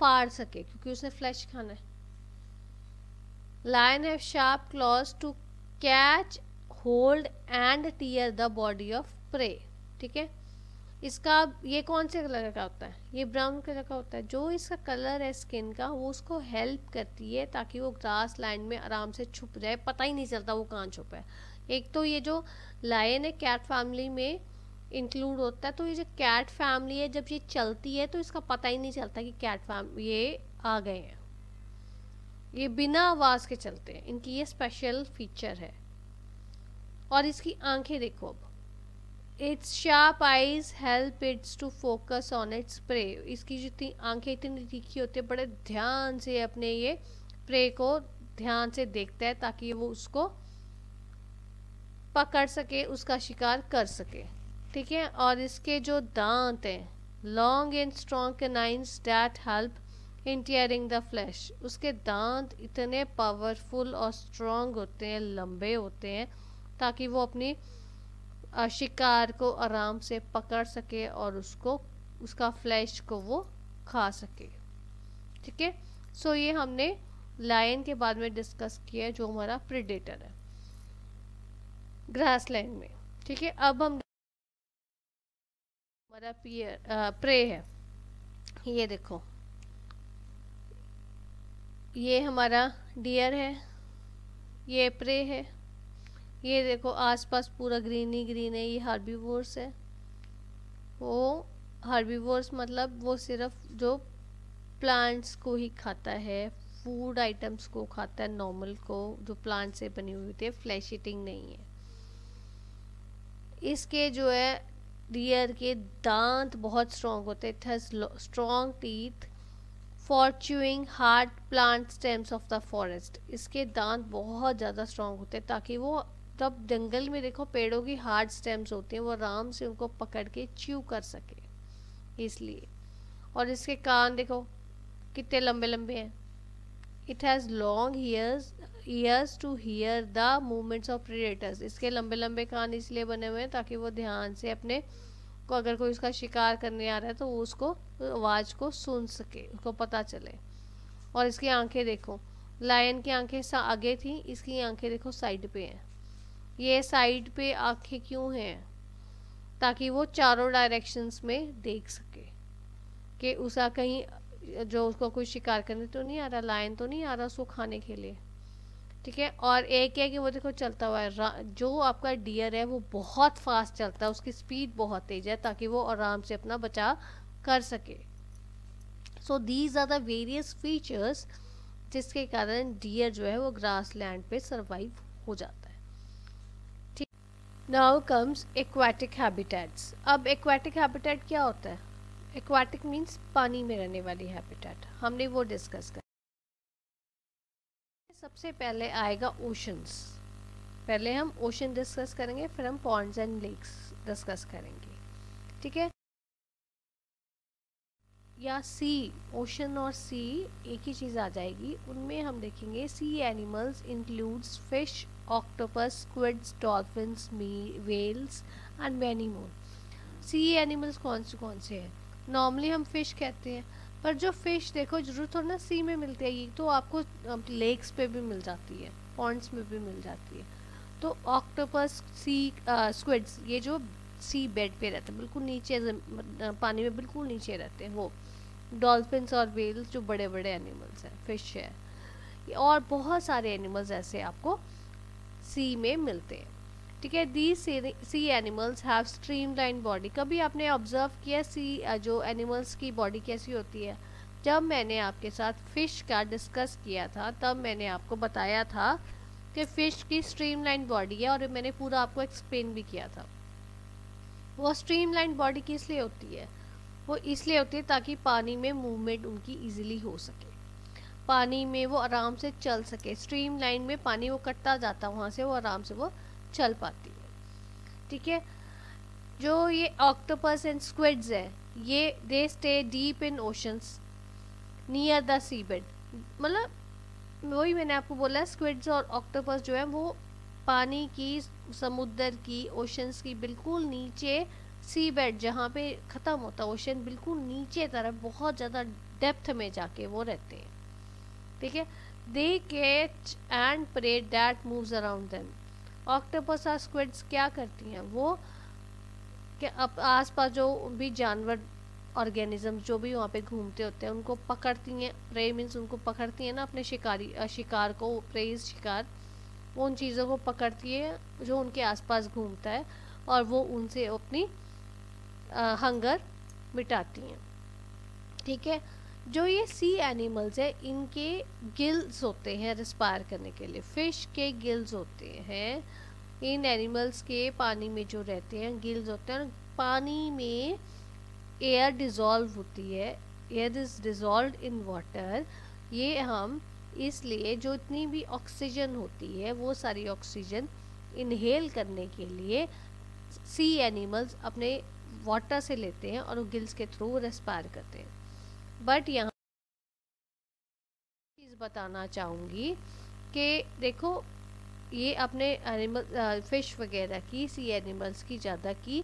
फाड़ सके क्योंकि उसने फ्लैश खाना है lion have sharp claws to catch hold and tear the body of prey ठीक है इसका ये कौन से कलर का होता है ये ब्राउन कलर का होता है जो इसका कलर है स्किन का वो उसको हेल्प करती है ताकि वो ग्रास लाइन में आराम से छुप जाए पता ही नहीं चलता वो कहाँ छुपा है एक तो ये जो लायन है कैट फैमिली में इंक्लूड होता है तो ये जो कैट फैमिली है जब ये चलती है तो इसका पता ही नहीं चलता कि कैट फैम ये आ गए हैं ये बिना आवाज़ के चलते हैं इनकी ये स्पेशल फीचर है और इसकी आंखें देखो अब its sharp eyes help its to focus on its prey इसकी जितनी आंखें इतनी तीखी होती है बड़े ध्यान से अपने ये प्रे को ध्यान से देखता है ताकि वो उसको पकड़ सके उसका शिकार कर सके ठीक है और इसके जो दांत हैं long and strong canines that help in tearing the flesh उसके दांत इतने पावरफुल और स्ट्रॉन्ग होते हैं लंबे होते हैं ताकि वो अपनी शिकार को आराम से पकड़ सके और उसको उसका फ्लैश को वो खा सके ठीक है सो ये हमने लायन के बाद में डिस्कस किया जो हमारा प्रिडेटर है ग्रासलैंड में ठीक है अब हम हमारा प्रे है ये देखो ये हमारा डियर है ये प्रे है ये देखो आसपास पूरा ग्रीन ही ग्रीन है ये हार्बीवोर्स है वो हार्बीवोर्स मतलब वो सिर्फ जो प्लांट्स को ही खाता है फूड आइटम्स को खाता है नॉर्मल को जो प्लांट से बनी हुई थी फ्लैश नहीं है इसके जो है डियर के दांत बहुत स्ट्रॉन्ग होते हैं it has strong teeth for chewing hard plant stems of the forest इसके दांत बहुत ज़्यादा स्ट्रॉन्ग होते हैं ताकि वो तब जंगल में देखो पेड़ों की हार्ड स्टेम्स होती हैं वो आराम से उनको पकड़ के च्यू कर सके इसलिए और इसके कान देखो कितने लंबे लंबे हैं it has long hears ears to hear the movements of predators इसके लंबे लंबे कान इसलिए बने हुए हैं ताकि वो ध्यान से अपने को अगर कोई उसका शिकार करने आ रहा है तो वो उसको आवाज़ को सुन सके उसको पता चले और इसकी आंखें देखो लायन की आंखें आगे थी इसकी आंखें देखो साइड पे हैं ये साइड पे आंखें क्यों हैं ताकि वो चारों डायरेक्शंस में देख सके कि उसका कहीं जो उसको कोई शिकार करने तो नहीं आ रहा लायन तो नहीं आ रहा उसको खाने के लिए ठीक है और एक है कि वो देखो चलता हुआ है जो आपका डियर है वो बहुत फास्ट चलता है उसकी स्पीड बहुत तेज है ताकि वो आराम से अपना बचाव कर सके so these are the various features जिसके कारण डियर जो है वो ग्रास लैंड पे सर्वाइव हो जाता है ठीक नाउ कम्स एक्वाटिक हैबिटेट्स अब एक्वाटिक हैबिटेट क्या होता है एक्वाटिक मीन्स पानी में रहने वाली हैबिटेट हमने वो डिस्कस कर सबसे पहले आएगा ओशंस पहले हम ओशन डिस्कस करेंगे फिर हम पॉन्ड्स एंड लेक्स डिस्कस करेंगे ठीक है या सी ओशन और सी एक ही चीज़ आ जाएगी उनमें हम देखेंगे sea animals includes fish octopus squids dolphins whales and many more sea animals कौन से कौन से हैं नॉर्मली हम फिश कहते हैं पर जो फ़िश देखो जरूरत हो ना सी में मिलती है ये तो आपको लेक्स पे भी मिल जाती है पॉन्ड्स में भी मिल जाती है तो ऑक्टोपस सी स्क्विड्स ये जो सी बेड पे रहते हैं बिल्कुल नीचे पानी में बिल्कुल नीचे रहते हैं वो डॉल्फिन्स और वेल्स जो बड़े बड़े एनिमल्स हैं फिश है और बहुत सारे एनिमल्स ऐसे आपको सी में मिलते हैं ठीक है the sea animals have streamline body कभी आपने ऑब्जर्व किया सी जो एनिमल्स की बॉडी कैसी होती है जब मैंने आपके साथ फ़िश का डिस्कस किया था तब मैंने आपको बताया था कि फ़िश की स्ट्रीमलाइन बॉडी है और मैंने पूरा आपको एक्सप्लेन भी किया था वो स्ट्रीमलाइन बॉडी किस लिए होती है वो इसलिए होती है ताकि पानी में मूवमेंट उनकी इजीली हो सके पानी में वो आराम से चल सके स्ट्रीम लाइन में पानी वो कटता जाता है वहाँ से वो आराम से वो चल पाती है ठीक है जो ये ऑक्टोपस एंड स्क्विड्स है ये they stay deep in oceans near the sea bed मतलब वही मैंने आपको बोला स्क्विड्स और ऑक्टोपस जो है वो पानी की समुद्र की ओशंस की बिल्कुल नीचे सी बेड जहाँ पे ख़त्म होता है ओशन बिल्कुल नीचे तरफ बहुत ज़्यादा डेप्थ में जाके वो रहते हैं ठीक है they catch and prey that moves around them octopus और स्क्विड्स क्या करती हैं वो के आस पास जो भी जानवर ऑर्गेनिज्म जो भी वहाँ पे घूमते होते हैं उनको पकड़ती हैं प्रे मीन्स उनको पकड़ती हैं ना अपने शिकारी शिकार को प्रेज शिकार वो उन चीज़ों को पकड़ती है जो उनके आसपास घूमता है और वो उनसे अपनी हंगर मिटाती हैं ठीक है जो ये सी एनिमल्स हैं इनके गिल्स होते हैं रिस्पायर करने के लिए फिश के गिल्स होते हैं इन एनिमल्स के पानी में जो रहते हैं गिल्स होते हैं पानी में एयर डिज़ोल्व होती है air is dissolve in water ये हम इसलिए जो इतनी भी ऑक्सीजन होती है वो सारी ऑक्सीजन इनहेल करने के लिए सी एनिमल्स अपने वाटर से लेते हैं और गिल्स के थ्रू रेस्पायर करते हैं बट यहाँ चीज़ बताना चाहूंगी कि देखो ये अपने एनिमल फ़िश वगैरह की सी एनिमल्स की ज़्यादा की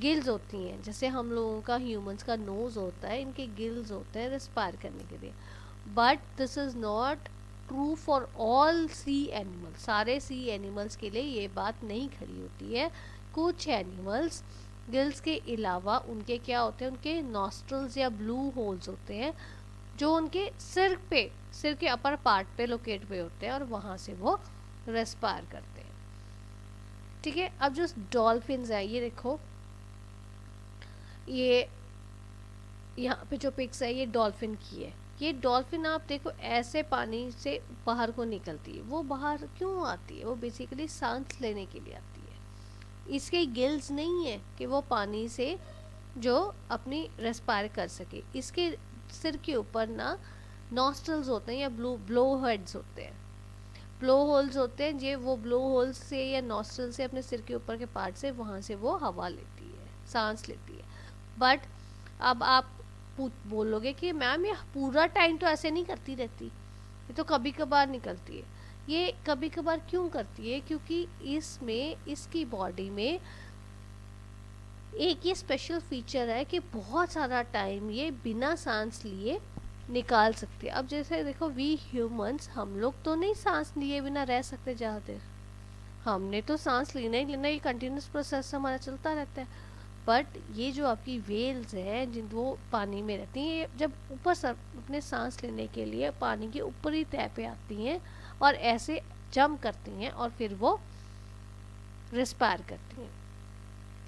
गिल्स होती हैं जैसे हम लोगों का ह्यूमंस का नोज़ होता है इनके गिल्स होते हैं रिस्पायर करने के लिए but this is not true for all sea animals सारे सी एनिमल्स के लिए ये बात नहीं खड़ी होती है कुछ एनिमल्स गिल्स के अलावा उनके क्या होते हैं उनके नॉस्ट्रल्स या ब्लू होल्स होते हैं जो उनके सिर पे सिर के अपर पार्ट पे लोकेट हुए होते हैं और वहाँ से वो रेस्पायर करते हैं ठीक है अब जो डॉल्फिन है ये देखो ये यहाँ पे जो पिक्स है ये डॉल्फिन की है ये डॉल्फिन आप देखो ऐसे पानी से बाहर को निकलती है वो बाहर क्यों आती है वो बेसिकली सांस लेने के लिए आती है इसके गिल्स नहीं है कि वो पानी से जो अपनी रेस्पायर कर सके इसके सिर के ऊपर ना नॉस्टल्स होते हैं या ब्लू ब्लो हेड्स होते हैं ब्लो होल्स होते हैं ये वो ब्लो होल्स से या नॉस्टल से अपने सिर के ऊपर के पार्ट से वहाँ से वो हवा लेती है सांस लेती है बट अब आप बोलोगे कि मैम ये पूरा टाइम तो ऐसे नहीं करती रहती ये तो कभी कभार निकलती है ये कभी कभार क्यों करती है क्योंकि इसमें इसकी बॉडी में एक ये स्पेशल फीचर है कि बहुत सारा टाइम ये बिना सांस लिए निकाल सकती है अब जैसे देखो वी ह्यूमंस हम लोग तो नहीं सांस लिए बिना रह सकते ज़्यादा देर हमने तो सांस लेना ही लेना ये कंटिन्यूस प्रोसेस हमारा चलता रहता है बट ये जो आपकी वेल्स हैं जिन वो पानी में रहती हैं ये जब ऊपर सर अपने सांस लेने के लिए पानी के ऊपरी तय पे आती हैं और ऐसे जम करती हैं और फिर वो रिस्पायर करती हैं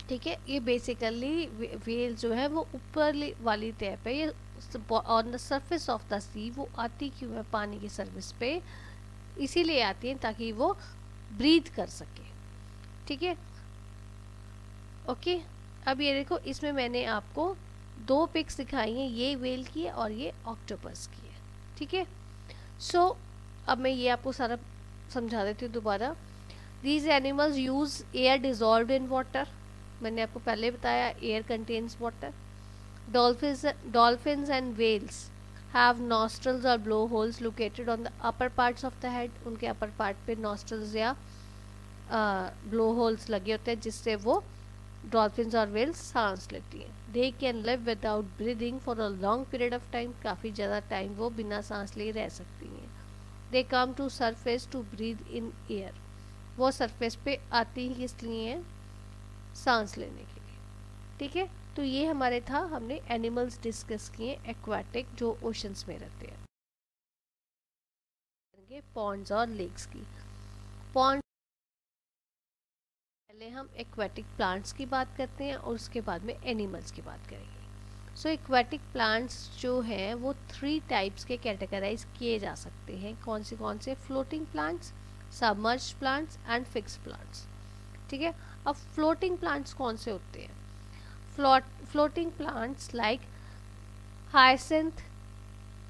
ठीक है ये बेसिकली वेल जो है वो ऊपर वाली तय पे ये on the surface of the sea वो आती क्यों है पानी की सर्विस पे इसीलिए आती हैं ताकि वो ब्रीथ कर सके ठीक है ओके अब ये देखो इसमें मैंने आपको दो पिक्स दिखाई हैं ये वेल की है और ये ऑक्टोपस की है ठीक है सो अब मैं ये आपको सारा समझा देती हूँ दोबारा these animals use air dissolve in water मैंने आपको पहले बताया air contains water dolphin dolphin and whales have nostrils और blow holes located on the upper parts of the head उनके अपर पार्ट पे नॉस्ट्रल्स या ब्लो uh, होल्स लगे होते हैं जिससे वो डॉल्फिन और वेल्स सांस लेती हैं they can live without breathing for a long period of time काफ़ी ज़्यादा टाइम वो बिना सांस लिए रह सकती हैं they come to surface to breathe in air वो सरफेस पे आती ही इसलिए सांस लेने के लिए ठीक है तो ये हमारे था हमने एनिमल्स डिस्कस किए एक्वाटिक जो ओशंस में रहते हैं पॉन्ड्स और लेक्स की पॉन्ड पहले हम एक्वाटिक प्लांट्स की बात करते हैं और उसके बाद में एनिमल्स की बात करेंगे सो इक्वेटिक प्लांट्स जो हैं वो थ्री टाइप्स के कैटेगराइज किए जा सकते हैं कौन से कौन से floating plants submerge plants and fix plants ठीक है अब फ्लोटिंग प्लांट्स कौन से होते हैं floating plants like hyacinth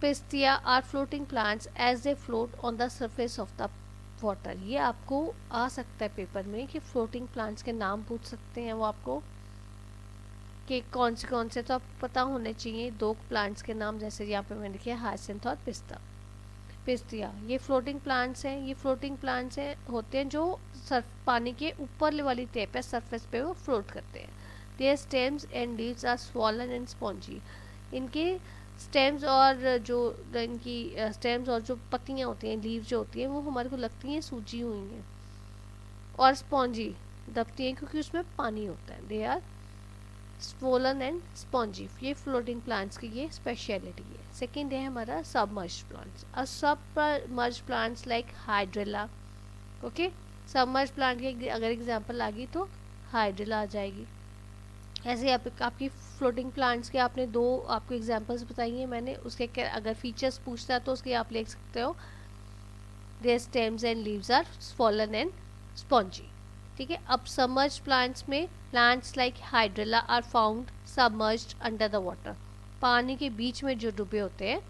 pistia are floating plants as they float on the surface of the water ये आपको आ सकता है पेपर में कि फ्लोटिंग प्लांट्स के नाम पूछ सकते हैं वो आपको कि कौन से कौन से तो आपको पता होने चाहिए दो प्लांट्स के नाम जैसे यहाँ पे मैंने लिखे हाइसेंथ और पिस्ता पिस्तिया ये फ्लोटिंग प्लांट्स हैं ये फ्लोटिंग प्लांट्स हैं होते हैं जो सर पानी के ऊपर वाली टेप है सरफेस पे वो फ्लोट करते हैं they stems and leaves are swollen and spongy इनके स्टेम्स और जो इनकी स्टेम्स और जो पत्तियाँ होती हैं लीव जो होती हैं वो हमारे को लगती हैं सूजी हुई हैं और स्पॉन्जी दबती हैं क्योंकि उसमें पानी होता है they are swollen and spongy ये फ्लोटिंग प्लांट्स की ये स्पेशलिटी है सेकेंड है हमारा सबमर्ज प्लांट्स और submerge plants like hydrilla okay submerge plant की अगर एग्जांपल आ गई तो हाइड्रेला आ जाएगी ऐसे आप, आपकी फ्लोटिंग प्लांट्स के आपने दो आपको एग्जांपल्स बताई हैं मैंने उसके अगर फीचर्स पूछता है तो उसके आप लिख सकते हो their stems and leaves are swollen and spongy ठीक है अब सबमर्ज प्लांट्स में plants like hydrilla are found submerge under the water पानी के बीच में जो डूबे होते हैं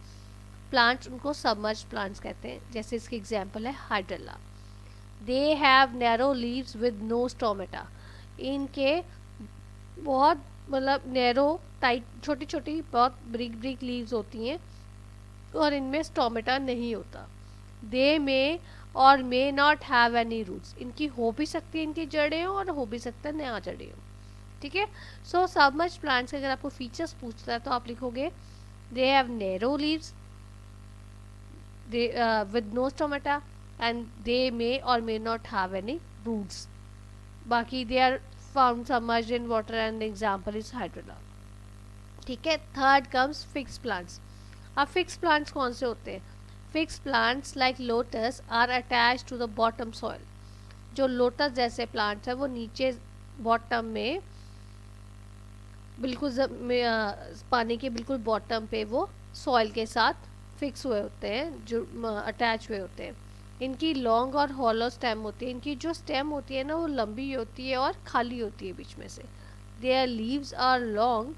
प्लांट्स उनको सबमर्ज प्लांट्स कहते हैं जैसे इसकी एग्जाम्पल है hydrilla they have narrow leaves with no stomata इनके बहुत मतलब नैरो टाइट छोटी छोटी बहुत ब्रिक ब्रिक लीव्स होती हैं और इनमें स्टोमेटा नहीं होता दे में और may not have any roots इनकी हो भी सकती है इनकी जड़ें और हो भी सकता है नया जड़े हो ठीक है सो सब मच प्लांट्स अगर आपको फीचर्स पूछता है तो आप लिखोगे they have narrow leaves they with no stomata and they may और may not have any roots बाकी they are found submerge in water and example is hydrilla ठीक है थर्ड कम्स फिक्स प्लांट्स अब फिक्स प्लांट्स कौन से होते हैं fix plants like lotus are attach to the bottom soil जो लोटस जैसे प्लांट्स है वो नीचे बॉटम में बिल्कुल पानी के बिल्कुल बॉटम पे वो सॉइल के साथ फिक्स हुए होते हैं जो अटैच हुए होते हैं इनकी लॉन्ग और हॉलो स्टेम होती है इनकी जो स्टेम होती है ना वो लंबी होती है और खाली होती है बीच में से their leaves are long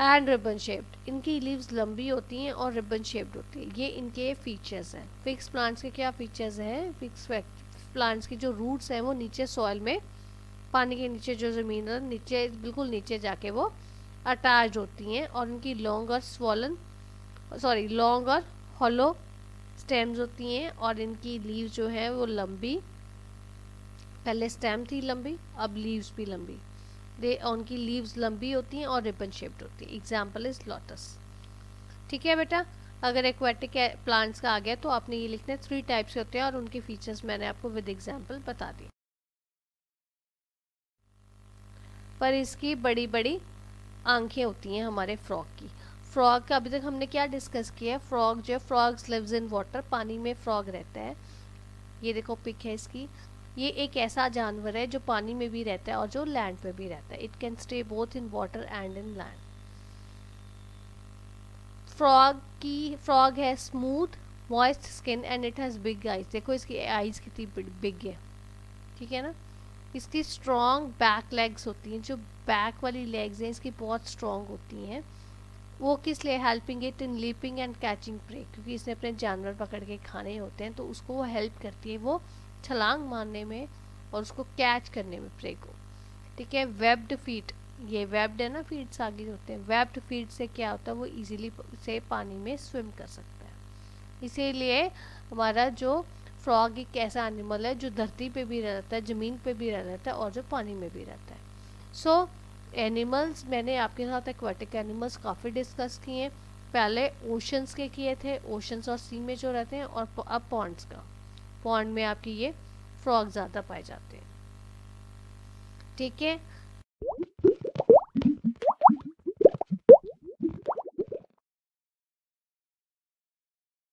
and ribbon shaped इनकी लीव्स लंबी होती हैं और रिबन शेप्ड होती है ये इनके फीचर्स हैं फिक्स प्लांट्स के क्या फीचर्स हैं फिक्स प्लांट्स की जो रूट्स हैं वो नीचे सॉइल में पानी के नीचे जो ज़मीन है नीचे बिल्कुल नीचे जाके वो अटैच होती हैं और उनकी लॉन्ग और स्वॉलन सॉरी लॉन्ग और हॉलो स्टेम्स होती हैं और इनकी लीव जो हैं वो लंबी पहले स्टेम थी लंबी अब लीव्स भी लंबी दे उनकी लीव्स लंबी होती हैं और रिबन शेप्ड होती है एग्जाम्पल इज लॉटस ठीक है बेटा अगर एक्वेटिक प्लांट्स का आ गया तो आपने ये लिखना है थ्री टाइप्स होते हैं और उनके फीचर्स मैंने आपको विद एग्जाम्पल बता दिए पर इसकी बड़ी बड़ी आंखें होती हैं हमारे फ्रॉग की फ्रॉग का अभी तक हमने क्या डिस्कस किया है फ्रॉग जो है फ्रॉग्स लिव्स इन वाटर पानी में फ्रॉग रहता है ये देखो पिक है इसकी ये एक ऐसा जानवर है जो पानी में भी रहता है और जो लैंड पे भी रहता है it can stay both in water and in land frog की फ्रॉग है smooth moist skin and it has big eyes देखो इसकी आइज कितनी बिग है ठीक है ना इसकी स्ट्रॉन्ग बैक लेग्स होती हैं जो बैक वाली लेग्स हैं इसकी बहुत स्ट्रॉन्ग होती हैं वो किस लिए helping it in leaping and catching prey क्योंकि इसने अपने जानवर पकड़ के खाने होते हैं तो उसको वो हेल्प करती है वो छलांग मारने में और उसको कैच करने में प्रे को ठीक है वेब्ड फीट ये वेब्ड है ना फीट आगे होते हैं वेब्ड फीट से क्या होता है वो इजीली से पानी में स्विम कर सकता है इसीलिए हमारा जो फ्रॉग एक ऐसा एनिमल है जो धरती पे भी रहता है ज़मीन पे भी रहता है और जो पानी में भी रहता है सो so, एनिमल्स मैंने आपके साथ एक्वाटिक एनिमल्स काफ़ी डिस्कस किए हैं पहले ओशंस के किए थे ओशंस और सी में जो रहते हैं और अब पॉन्ड्स का पॉन्ड में आपके ये फ्रॉग ज़्यादा पाए जाते हैं ठीक है